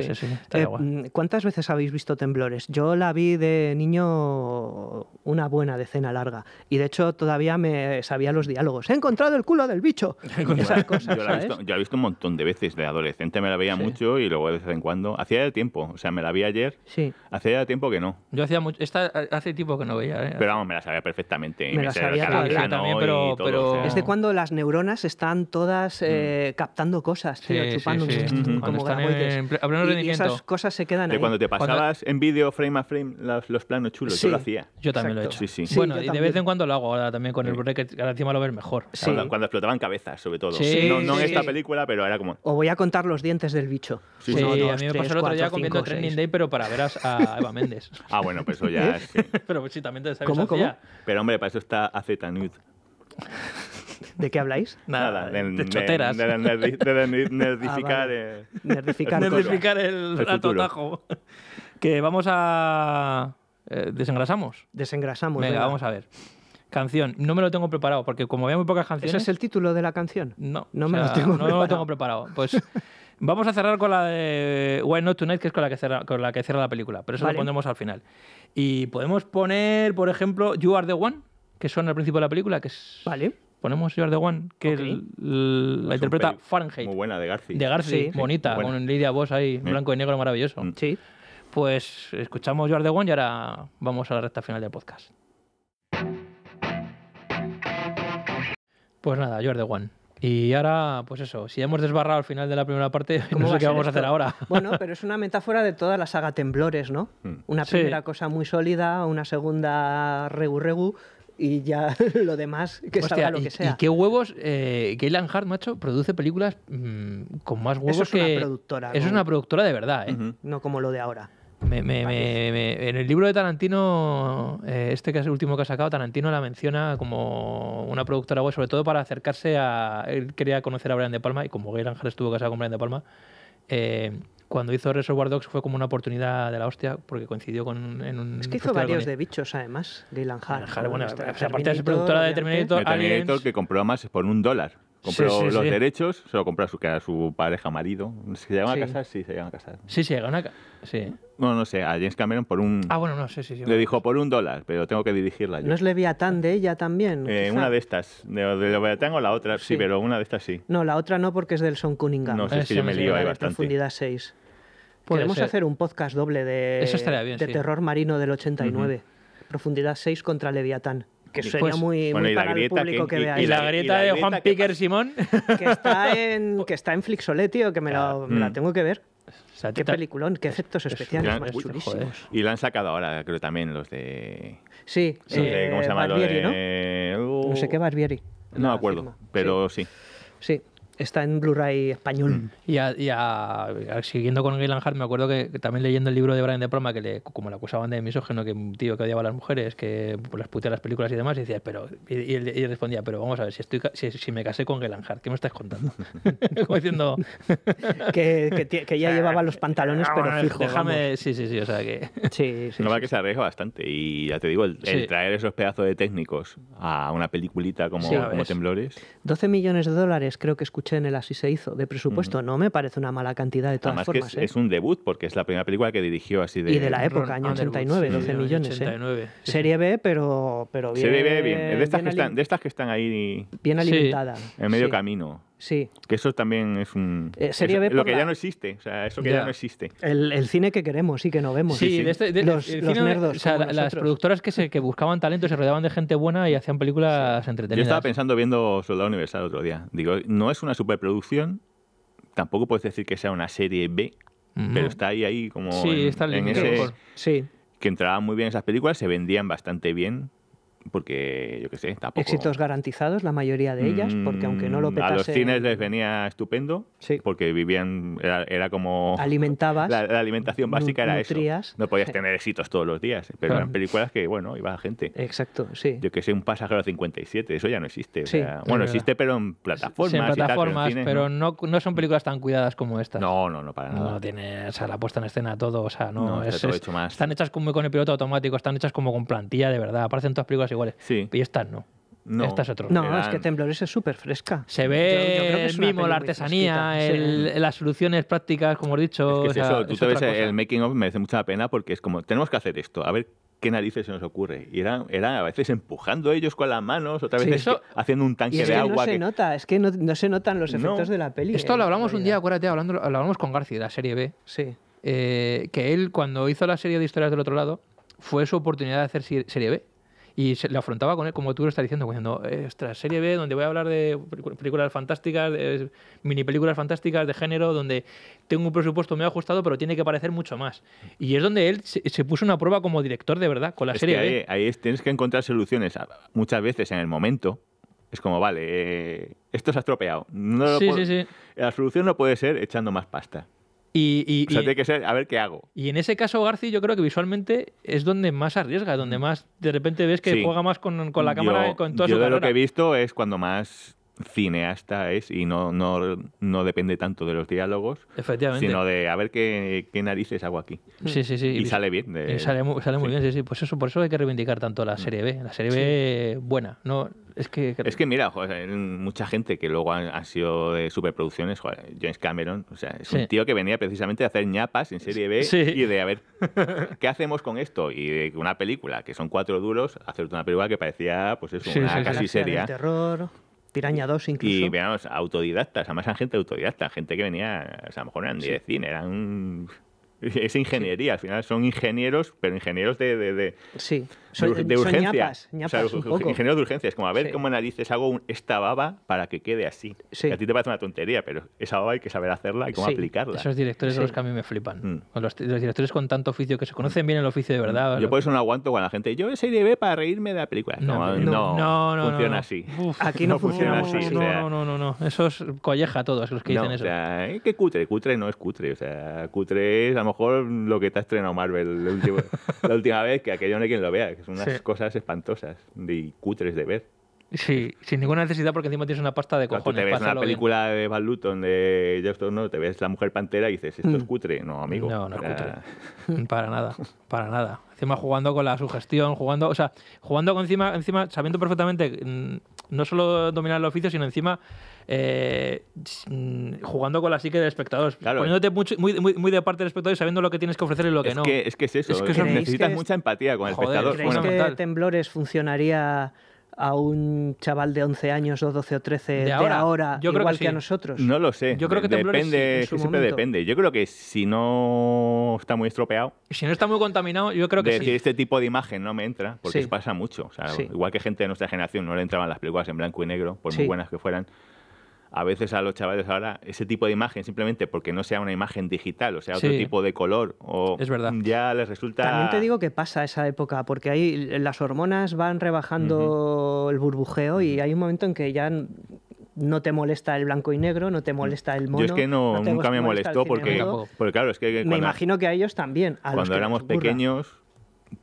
Eh, mm, ¿Cuántas veces habéis visto temblores? Yo la vi de niño una buena decena larga. Y de hecho todavía me sabía los diálogos. He encontrado el culo del bicho. Esas yo, la he visto, un montón de veces. De adolescente me la veía mucho y luego de vez en cuando. Hacía ya tiempo. O sea, me la vi ayer. Sí. Hacía ya tiempo que no. Yo hacía mucho. Esta hace tiempo que no veía. ¿eh? Pero vamos, me la sabía perfectamente. Me, la sabía también, pero, es de cuando las neuronas están todas eh, mm. captando cosas, tío, sí, chupando sí, sí. en... y, y, esas cosas se quedan de cuando te pasabas en vídeo frame a frame los, planos chulos, yo lo hacía. Yo también lo he hecho. bueno, y de vez en cuando lo hago ahora también con el bracket que encima lo ves mejor. Cuando, cuando, explotaban cabezas, sobre todo. no, no en esta película, pero era como... O voy a contar los dientes del bicho. Sí, a mí me pasó el otro día comiendo training Day, pero para ver a Eva Méndez. Ah, bueno, pues eso ya es pero pues, sí, también te sabes ¿Cómo, cómo? Pero hombre, para eso está Acetanut. ¿De qué habláis? Nada, de, de choteras. De, ah, nerdificar, eh, nerdificar, el, rato el, Que vamos a... Eh, ¿Desengrasamos? Desengrasamos. Venga, vamos a ver. Canción. No me lo tengo preparado, porque como veo muy pocas canciones... ¿Ese es el título de la canción? No. No me lo tengo preparado. lo tengo preparado. Pues... Vamos a cerrar con la de Why Not Tonight, que es con la que cierra, con la, que la película, pero eso la lo pondremos al final. Y podemos poner, por ejemplo, You Are the One, que suena al principio de la película, que es. Vale. Ponemos You Are the One, que la interpreta Fahrenheit. Muy buena, de Garci. De Garci, bonita, con Lidia Boss ahí, blanco y negro maravilloso. Mm. Sí. Pues escuchamos You Are the One y ahora vamos a la recta final del podcast. Pues nada, You Are the One. Y ahora, pues eso, si hemos desbarrado al final de la primera parte, no sé qué vamos a hacer ahora. Bueno, pero es una metáfora de toda la saga Temblores, ¿no? Mm. Una primera cosa muy sólida, una segunda regu-regu y ya lo demás, que sea lo que sea. Y, qué huevos, eh, Gaylan Hart, macho, produce películas mm, con más huevos Eso es Una productora, Eso es una productora de verdad, ¿eh? No como lo de ahora. Me, en el libro de Tarantino, eh, este que es el último que ha sacado, Tarantino la menciona como una productora web, sobre todo para acercarse a. Él quería conocer a Brian De Palma y como Gail Ángel estuvo casado con Brian De Palma, eh, cuando hizo Reservoir Dogs fue como una oportunidad de la hostia porque coincidió con en un es que hizo varios de bichos además Gay aparte de ser productora de Terminator, que compró más por un dólar Compró los derechos, se lo compró a su, que su pareja marido. ¿Se llaman a casar? Sí, se llegaron a casar. Sí, se a casar. No, no sé, a James Cameron por un. Ah, bueno, no sé, Le dijo por un dólar, pero tengo que dirigirla yo. ¿No es Leviatán de ella también? Eh, una de estas. De, Leviatán o la otra, sí. pero una de estas sí. No, la otra no, porque es del Son Cunningham. No sé, si yo me lío ahí bastante. Profundidad 6. Podemos hacer un podcast doble de, de terror marino del 89. Profundidad 6 contra Leviatán que sería muy, muy para el público que, vea. Y, y, la, grieta de Juan Piquer Simón. Que está en, que está en tío, que me, la, mm. tengo que ver. qué peliculón, qué efectos especiales Y la han sacado ahora, creo también, los de. Sí, sí ¿cómo eh, se llama? Barbieri, ¿no? Uh, no sé qué Barbieri. No me acuerdo, pero sí. sí está en Blu-ray español. Mm. Y, ya siguiendo con Gailan me acuerdo que, también leyendo el libro de Brian De Palma, que le, como le acusaban de misógeno, que un tío que odiaba a las mujeres, que pues, las putea las películas y demás, y decía, pero. Y, él, respondía, pero vamos a ver, si, estoy, si, me casé con Gailan ¿qué me estás contando? como diciendo. que, ya llevaba los pantalones, pero fijo. Déjame. Sí, sí, sí, o sea que. Sí, sí. No va que se arriesga bastante. Y ya te digo, el, traer esos pedazos de técnicos a una peliculita como, como Temblores. 12 millones de dólares, creo que escuché en el Así se hizo, de presupuesto. No me parece una mala cantidad de todas formas. ¿eh? es, un debut porque es la primera película que dirigió así de... Y de la época, año 89, ah, 12 millones. ¿eh? Serie B, pero, pero bien... Serie B, bien. de estas, que están, de estas que están ahí... Bien alimentada. En medio camino. Sí. Que eso también es un. Eh, eh, lo que ya no existe. O sea, eso ya, no existe. El, el, cine que queremos y que no vemos. los, las productoras que, se, que buscaban talento se rodeaban de gente buena y hacían películas entretenidas. Yo estaba pensando viendo Soldado Universal otro día. Digo, no es una superproducción. Tampoco puedes decir que sea una serie B. Pero está ahí, ahí como. Sí, en Que entraban muy bien esas películas, se vendían bastante bien porque yo qué sé, tampoco. Éxitos garantizados, la mayoría de ellas, porque aunque no lo petase... Mm, a los cines les venía estupendo, sí. porque vivían, era, como... Alimentabas. La, alimentación básica era eso. No podías tener éxitos todos los días, pero eran películas que, bueno, iba la gente. Exacto, sí. Yo que sé, un pasajero 57, eso ya no existe. sea, bueno, existe, pero en plataformas. Sí, en plataformas, pero, no. no. son películas tan cuidadas como estas. No, no, no, para nada. No tiene, o sea, la puesta en escena todo, o sea, no, es, más. Están hechas como con el piloto automático, están hechas como con plantilla de verdad, aparecen todas películas y esta no. No, Esta es otro. no es que Temblores es súper fresca. Se ve yo, creo que el mimo, la artesanía, las soluciones prácticas, como he dicho. Es que eso, tú te ves el making of, merece mucha pena porque es como, tenemos que hacer esto, a ver qué narices se nos ocurre. Y eran, a veces empujando ellos con las manos, otra vez eso... haciendo un tanque de que agua. No se nota, es que no, se notan los efectos de la peli. Esto lo eh, hablamos un día, acuérdate, hablando, lo hablamos con García, de la serie B. Sí. Eh, que él, cuando hizo la serie de historias del otro lado, fue su oportunidad de hacer serie B y se, le afrontaba con él, como tú lo estás diciendo, diciendo, esta serie B, donde voy a hablar de películas fantásticas, de mini películas fantásticas de género, donde tengo un presupuesto medio ajustado, pero tiene que parecer mucho más. Y es donde él se, puso una prueba como director de verdad, con la serie ahí, B. Ahí tienes que encontrar soluciones. Muchas veces en el momento es como, vale, eh, esto se ha estropeado. La solución no puede ser echando más pasta. Y, y, y, que ser, a ver qué hago. Y en ese caso, García yo creo que visualmente es donde más arriesga, donde mm. más de repente ves que juega más con, con la cámara, yo, con toda de lo que he visto es cuando más cineasta es y no, no, no depende tanto de los diálogos, sino de a ver qué, qué narices hago aquí. Sí, sí, sí. Y, sale bien. sale, muy, bien, sí, sí. Pues eso, por eso hay que reivindicar tanto la mm. serie B, la serie B buena. No, es, que... mira, mucha gente que luego ha, sido de superproducciones, James Cameron, o sea, es un tío que venía precisamente a hacer ñapas en serie B y de a ver, ¿qué hacemos con esto? Y de una película, que son cuatro duros, hacer una película que parecía, pues eso, una casi seria. Terror. Piraña 2 incluso. Y veamos, autodidactas, además eran gente autodidacta gente que venía, a lo mejor eran de cine, eran... Es ingeniería, al final son ingenieros, pero ingenieros de... de... Sí de urgencias Ñapas, ingeniero de urgencias, como a ver cómo narices hago esta baba para que quede así. a ti te parece una tontería, pero esa baba hay que saber hacerla y cómo aplicarla. Esos directores son los que a mí me flipan. Mm. Los, directores con tanto oficio que se conocen bien el oficio de mm. verdad. Yo por eso no aguanto cuando la gente. Yo ese IDB para reírme de la película. No, no, no, no, funciona así. Aquí no, funciona así. No, no, no, no, Eso es colleja a todos los que dicen eso. ¿Qué cutre? Cutre no es cutre. O sea, cutre es a lo mejor lo que te ha estrenado Marvel la última, vez, que aquello no quien lo vea unas cosas espantosas y cutres de ver. Sí, sin ninguna necesidad porque encima tienes una pasta de cojones. te ves una película de Val Luton, de no te ves La Mujer Pantera y dices, esto es mm. cutre. No, amigo. No, no es cutre. Para nada, para nada. Encima jugando con la sugestión, jugando, o sea, jugando con encima, encima sabiendo perfectamente mm, no solo dominar el oficio, sino encima eh, mm, jugando con la psique del espectador, poniéndote muy, muy, muy, de parte del espectador y sabiendo lo que tienes que ofrecer y lo que no. es que es eso, es que necesitas mucha empatía con el espectador. ¿crees que Temblores funcionaría a un chaval de 11 años o 12 o 13 de, ahora, igual que, a nosotros? No lo sé. Yo creo que depende, siempre depende. Yo creo que si no está muy estropeado, si no está muy contaminado, yo creo que de, sí. este tipo de imagen no me entra, porque pasa mucho, igual que gente de nuestra generación no le entraban las películas en blanco y negro por muy buenas que fueran a veces a los chavales ahora ese tipo de imagen, simplemente porque no sea una imagen digital, o sea, otro tipo de color, o ya les resulta... También te digo que pasa esa época, porque ahí las hormonas van rebajando el burbujeo y hay un momento en que ya no te molesta el blanco y negro, no te molesta el mono. Yo es que nunca me molestó porque, claro, es que... me imagino que a ellos también. cuando éramos pequeños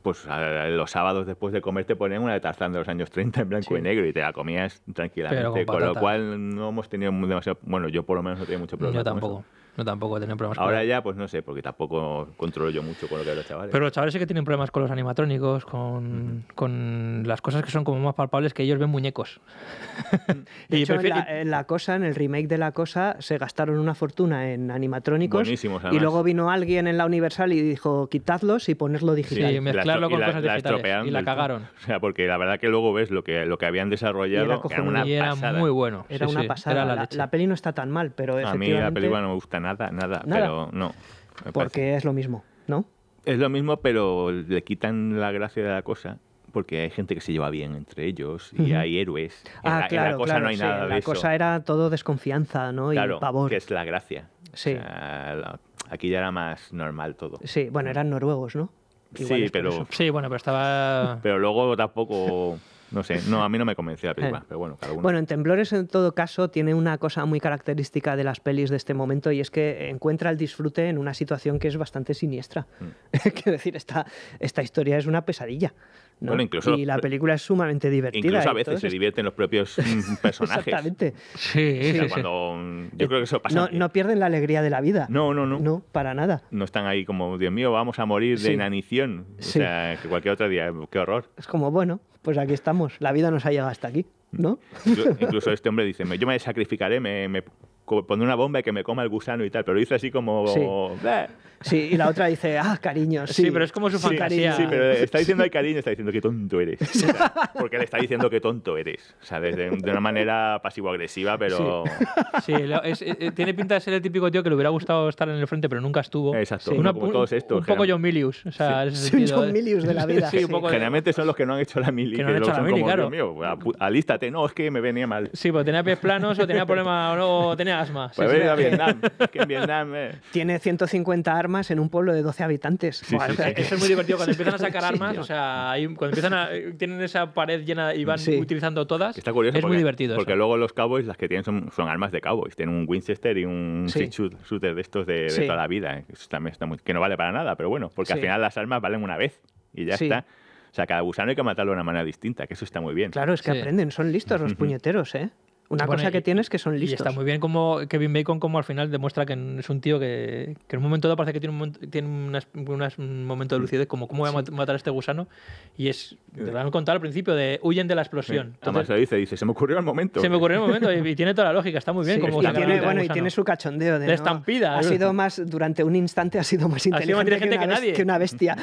pues los sábados después de comer te ponían una de de los años 30 en blanco y negro y te la comías tranquilamente. Con, lo cual no hemos tenido demasiado... Bueno, yo por lo menos no tenía mucho problema. Yo tampoco. No, tampoco tener problemas. Ahora ya, pues no sé, porque tampoco controlo yo mucho con lo que hay los chavales. Pero los chavales sí que tienen problemas con los animatrónicos, con, las cosas que son como más palpables que ellos ven muñecos. y hecho, en, la, cosa, en el remake de la cosa, se gastaron una fortuna en animatrónicos. y luego vino alguien en la Universal y dijo, quitadlos y ponerlo digital. Sí, y mezclarlo con cosas digitales. y la cagaron. O sea, porque la verdad que luego ves lo que, lo que habían desarrollado. era, muy bueno. Era una pasada. la, peli no está tan mal, pero efectivamente... A mí la película no me gusta nada, nada, pero no. Porque es lo mismo, ¿no? Es lo mismo, pero le quitan la gracia de la cosa porque hay gente que se lleva bien entre ellos y hay héroes. Ah, claro, la, cosa no hay nada de La cosa era todo desconfianza, ¿no? y pavor. que es la gracia. Sí. aquí ya era más normal todo. Sí, bueno, eran noruegos, ¿no? sí, pero sí, bueno, pero estaba. Pero luego tampoco. No sé, no, a mí no me convencía la película, eh. pero bueno, Bueno, en Temblores, en todo caso, tiene una cosa muy característica de las pelis de este momento y es que encuentra el disfrute en una situación que es bastante siniestra. que mm. Quiero decir, esta historia es una pesadilla y la película es sumamente divertida. Incluso a veces se divierten los propios mm, personajes. Exactamente. Sí, Yo creo que eso pasa. No, pierden la alegría de la vida. No, no, no. No, para nada. No están ahí como, Dios mío, vamos a morir de inanición. O sea, que cualquier otro día, qué horror. Es como, bueno, pues aquí estamos. La vida nos ha llegado hasta aquí, ¿no? Incluso este hombre dice, yo me sacrificaré, me poner una bomba y que me coma el gusano y tal, pero dice así como... Sí, y la otra dice, ah, cariño, sí. pero es como su fantasía. Sí, pero está diciendo, hay cariño, está diciendo que tonto eres. porque le está diciendo que tonto eres, o sea de una manera pasivo-agresiva, pero... Sí, eh, eh, tiene pinta de ser el típico tío que le hubiera gustado estar en el frente, pero nunca estuvo. Exacto, una, un, todos estos. Un poco John Milius, o sea, Es John ¿eh? Milius de la vida. sí, Generalmente son los que no han hecho la mili. Que no han hecho la mili, claro. alístate, no, es que me venía mal. Sí, pues tenía pies planos o tenía problemas o no, tenía tiene 150 armas en un pueblo de 12 habitantes. Eso es muy divertido. Cuando empiezan a sacar armas, o sea, cuando empiezan tienen esa pared llena y van utilizando todas, es muy divertido. Porque luego los cowboys las que tienen son, armas de cowboys. Tienen un Winchester y un shooter de estos de, toda la vida. Eh. que no vale para nada, pero bueno, porque al final las armas valen una vez y ya está. O sea, cada gusano hay que matarlo de una manera distinta, que eso está muy bien. Claro, es que aprenden, son listos los puñeteros, ¿eh? Una cosa que tienes que son listos. Y está muy bien como Kevin Bacon como al final demuestra que es un tío que, en un momento dado parece que tiene un, tiene unas, un momento de lucidez como cómo voy a matar a este gusano y es, te lo han contado al principio, de huyen de la explosión. dice, dice, se me ocurrió al momento. Se me ocurrió el momento y, tiene toda la lógica, está muy bien. como y, tiene, bueno, y tiene su cachondeo de... La estampida. Ha sido más, durante un instante ha sido más inteligente, sido más inteligente que, que, una nadie. que una bestia.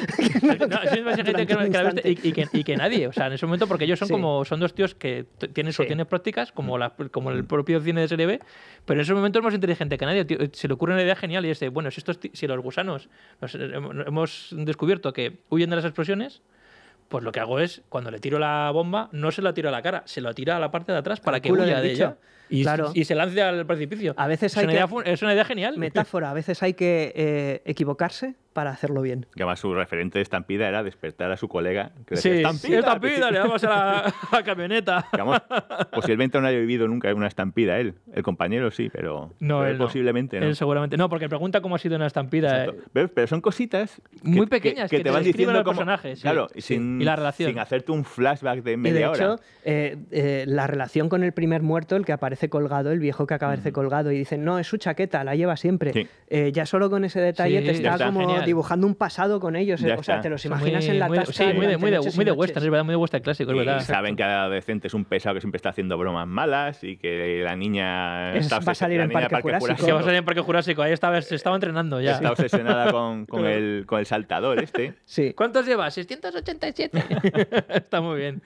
y que nadie, o sea, en ese momento porque ellos son como, son dos tíos que tienen soluciones prácticas como mm. la pues, como el mm. propio cine de serie B, pero en ese momento es más inteligente que nadie. Eh, se le ocurre una idea genial y es de bueno, si, si los gusanos eh, hemos descubierto que huyen de las explosiones, pues lo que hago es, cuando le tiro la bomba, no se la tiro a la cara, se la tira a la parte de atrás para que huya de ella. Y, y, se lance al precipicio. es, una idea, genial. Metáfora, a veces hay que eh, equivocarse para hacerlo bien. además su referente de estampida era despertar a su colega. Que sí, ¡Estampida! ¡Estampida! ¡Le damos a la, camioneta! posiblemente no haya vivido nunca una estampida él. El compañero sí, pero, no, posiblemente no. Él seguramente. No, porque pregunta cómo ha sido una estampida. Eh. Pero, son cositas... Muy pequeñas que, te, van diciendo los personajes. claro, sin, y la relación. sin hacerte un flashback de media y de hecho, eh, eh, la relación con el primer muerto, el que aparece colgado, el viejo que acaba de ser colgado y dice, no, es su chaqueta, la lleva siempre. ya solo con ese detalle te está, como dibujando un pasado con ellos. Eh, o sea, te los imaginas en la muy, Sí, muy de, muy, muy de western, es verdad, muy de western clásico, verdad. saben que el adolescente es un pesado que siempre está haciendo bromas malas y que la niña está va a salir en Parque, Jurásico. Que a salir en Parque Jurásico, ahí estaba, se estaba entrenando ya. Está obsesionada con, el, con el saltador este. Sí. ¿Cuántos llevas? 687. está muy bien.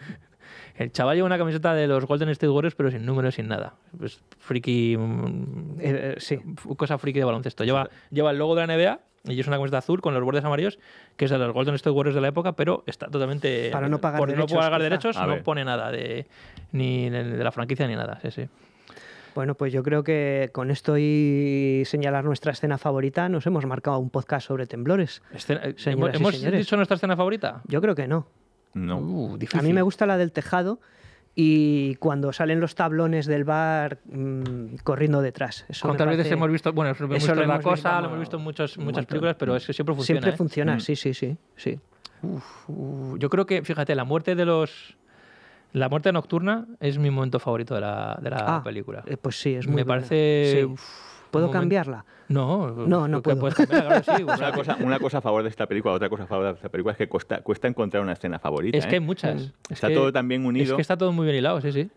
El chaval lleva una camiseta de los Golden State Warriors, pero sin números, sin nada. Pues friki. Mm, eh, eh, sí. Cosa friki de baloncesto. Lleva, lleva el logo de la NBA, y es una camiseta azul con los bordes amarillos, que es de los Golden State Warriors de la época, pero está totalmente. Para no pagar derechos. no pagar derechos, no pone nada de, ni de la franquicia ni nada. Sí, sí. Bueno, pues yo creo que con esto y señalar nuestra escena favorita nos hemos marcado un podcast sobre temblores. Escena, eh, ¿Hemos, hemos dicho nuestra escena favorita? Yo creo que no. Uh, a mí me gusta la del tejado y cuando salen los tablones del bar mm, corriendo detrás. Eso ¿Cuántas veces hemos visto? Bueno, es visto Cosa, lo hemos visto en muchas, películas, pero es que siempre funciona. Siempre ¿eh? funciona, mm. sí, sí, sí. sí. Yo creo que, fíjate, la muerte de los. La muerte nocturna es mi momento favorito de la, ah, película. Eh, pues sí, es muy. Me parece. ¿Puedo cambiarla? No, no, no puedo. una, cosa, una, cosa, a favor de esta película, otra cosa a favor de esta película es que cuesta encontrar una escena favorita. Es que hay ¿eh? muchas. Mm. Está todo también unido. Es que está todo muy bien hilado, sí, sí.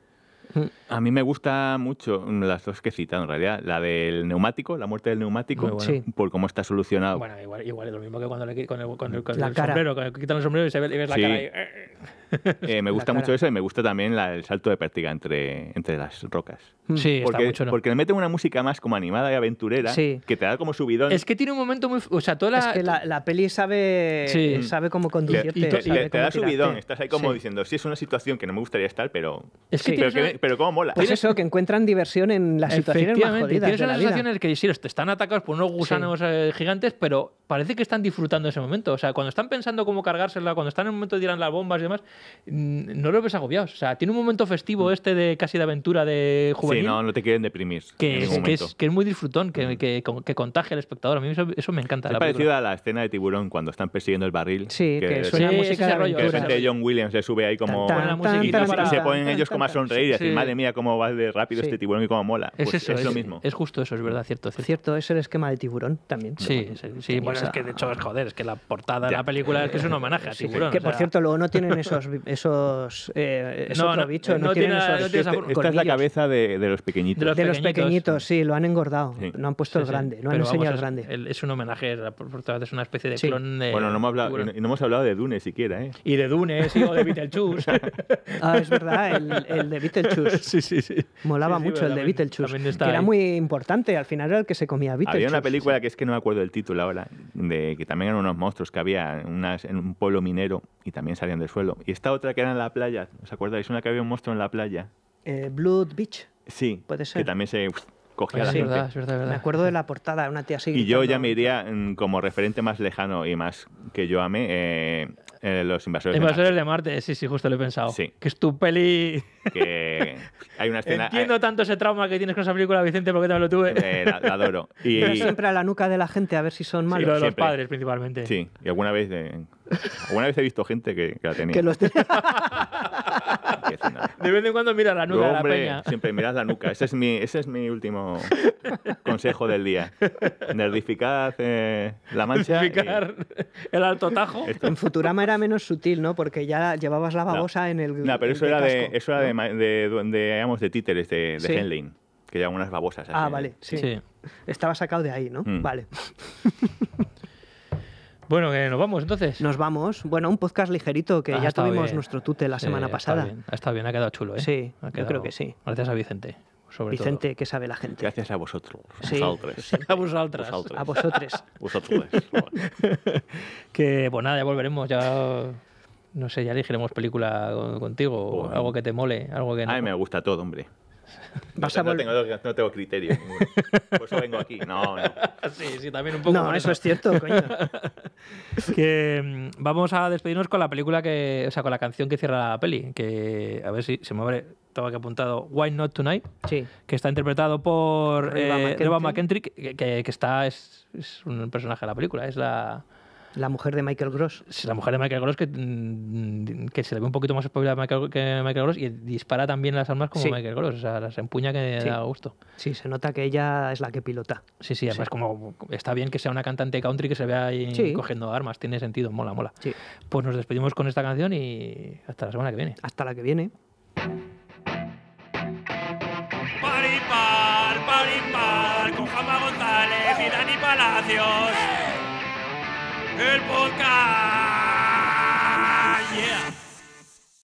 A mí me gusta mucho mm, las dos que he en realidad. La del neumático, la muerte del neumático, por cómo está solucionado. Bueno, igual, igual es lo mismo que cuando le con con el, sombrero, quitan el sombrero y, se ve, ves la cara. Eh, me gusta mucho eso y me gusta también el salto de pértiga entre, entre las rocas. Mm. Sí, porque, está porque le meten una música más como animada y aventurera que te da como subidón. Es que tiene un momento muy. O sea, toda la. peli sabe, sabe cómo conducirte. te da subidón. Estás ahí como diciendo, sí, es una situación que no me gustaría estar, pero. Es que, pero cómo mola. Pues eso, que encuentran diversión en las situaciones más jodidas Tienes de la situaciones que que sí, están atacados por unos gusanos eh, gigantes, pero parece que están disfrutando ese momento. O sea, cuando están pensando cómo cargársela, cuando están en el momento de tirar las bombas y demás, mm, no lo ves agobiado. O sea, tiene un momento festivo mm. este de casi de aventura de juvenil. Sí, no, no te quieren deprimir. Que, es, muy disfrutón, que, mm. que, contagia al espectador. A mí eso, me encanta. Es la parecido a la escena de Tiburón cuando están persiguiendo el barril. Sí, que, suena música de rollo. Que de John Williams se sube ahí como... y, se ponen ellos como a sonreír madre mía, cómo va de rápido este tiburón y cómo mola. es, pues eso, es, lo mismo. Es justo eso, es verdad, cierto. Cierto, cierto es el esquema de tiburón también. Sí, sí, bueno, pues es que de hecho, joder, es que la portada de la película es que es un homenaje a tiburón. Que por cierto, luego no tienen esos... esos eh, no, no, bicho, no, tienen tiene, esos... esta, es la cabeza de, los pequeñitos. De los, pequeñitos, sí, lo han engordado. No han puesto el grande, no han enseñado el grande. Es un homenaje, por todas es una especie de clon de... Bueno, no hemos hablado de Dune siquiera, ¿eh? Y de Dune, sí, o de Beetlejuice. Ah, es verdad, el de Beetlejuice sí, sí, sí. Molaba mucho el de Beetlejuice. Que era muy importante, al final era el que se comía Beetlejuice. Había una película que es que no me acuerdo del título ahora, de que también eran unos monstruos que había unas, en un pueblo minero y también salían del suelo. Y esta otra que era en la playa, ¿os acordáis? Una que había un monstruo en la playa. Eh, Blood Beach. Sí, puede ser. Que también se cogía la Verdad, es verdad, Me acuerdo de la portada, una tía así. Y yo ya me iría mm, como referente más lejano y más que yo amé, eh, eh, los invasores, de, Marte. Sí, sí, justo lo he pensado. Que es tu peli. Que hay una escena. Entiendo tanto ese trauma que tienes con esa película, Vicente, porque también lo tuve. Eh, la, adoro. Y... siempre a la nuca de la gente a ver si son malos. los padres principalmente. Sí, y alguna vez, alguna vez he visto gente que, la tenía. Que los tenía. De vez en cuando mira la nuca. la siempre mirad la nuca. Ese es mi, ese es mi último consejo del día. Nerdificad eh, la mancha. el alto tajo. En Futurama era menos sutil, ¿no? Porque ya llevabas la babosa en el. No, pero eso era, de, eso era de, títeres, de, de que llevaban unas babosas. Ah, vale, ¿eh? sí. Estaba sacado de ahí, ¿no? Mm. Vale. Bueno, que nos vamos entonces. Nos vamos. Bueno, un podcast ligerito que ah, ya tuvimos nuestro tute la semana pasada. Ha estado bien. ha quedado chulo, ¿eh? Sí, yo creo que sí. Gracias a Vicente. Sobre Vicente, que sabe la gente. Gracias a vosotros. a vosotros. A vosotros, A vosotros. vosotros. que, pues nada, ya volveremos. Ya no sé, ya elegiremos película contigo, o algo que te mole, algo que no. A mí me gusta todo, hombre no, tengo, criterio Por eso vengo aquí. No, no. Sí, sí, también un poco. No, eso, es cierto, mm, vamos a despedirnos con la película que. O sea, con la canción que cierra la peli. Que a ver si se me abre. Estaba que apuntado Why Not Tonight. Sí. Que está interpretado por Reba eh, que, que, que, está. Es, es un personaje de la película. Es la. La mujer de Michael Gross. La mujer de Michael Gross, que, mm, que se le ve un poquito más espabilada que Michael Gross y dispara también las armas como Michael Gross. O sea, las empuña que le da gusto. Sí, se nota que ella es la que pilota. Sí, sí, además, como está bien que sea una cantante country que se vea ahí cogiendo armas. Tiene sentido, mola, mola. Pues nos despedimos con esta canción y hasta la semana que viene. Hasta la que viene. con y Dani Palacios el podcast. Yeah.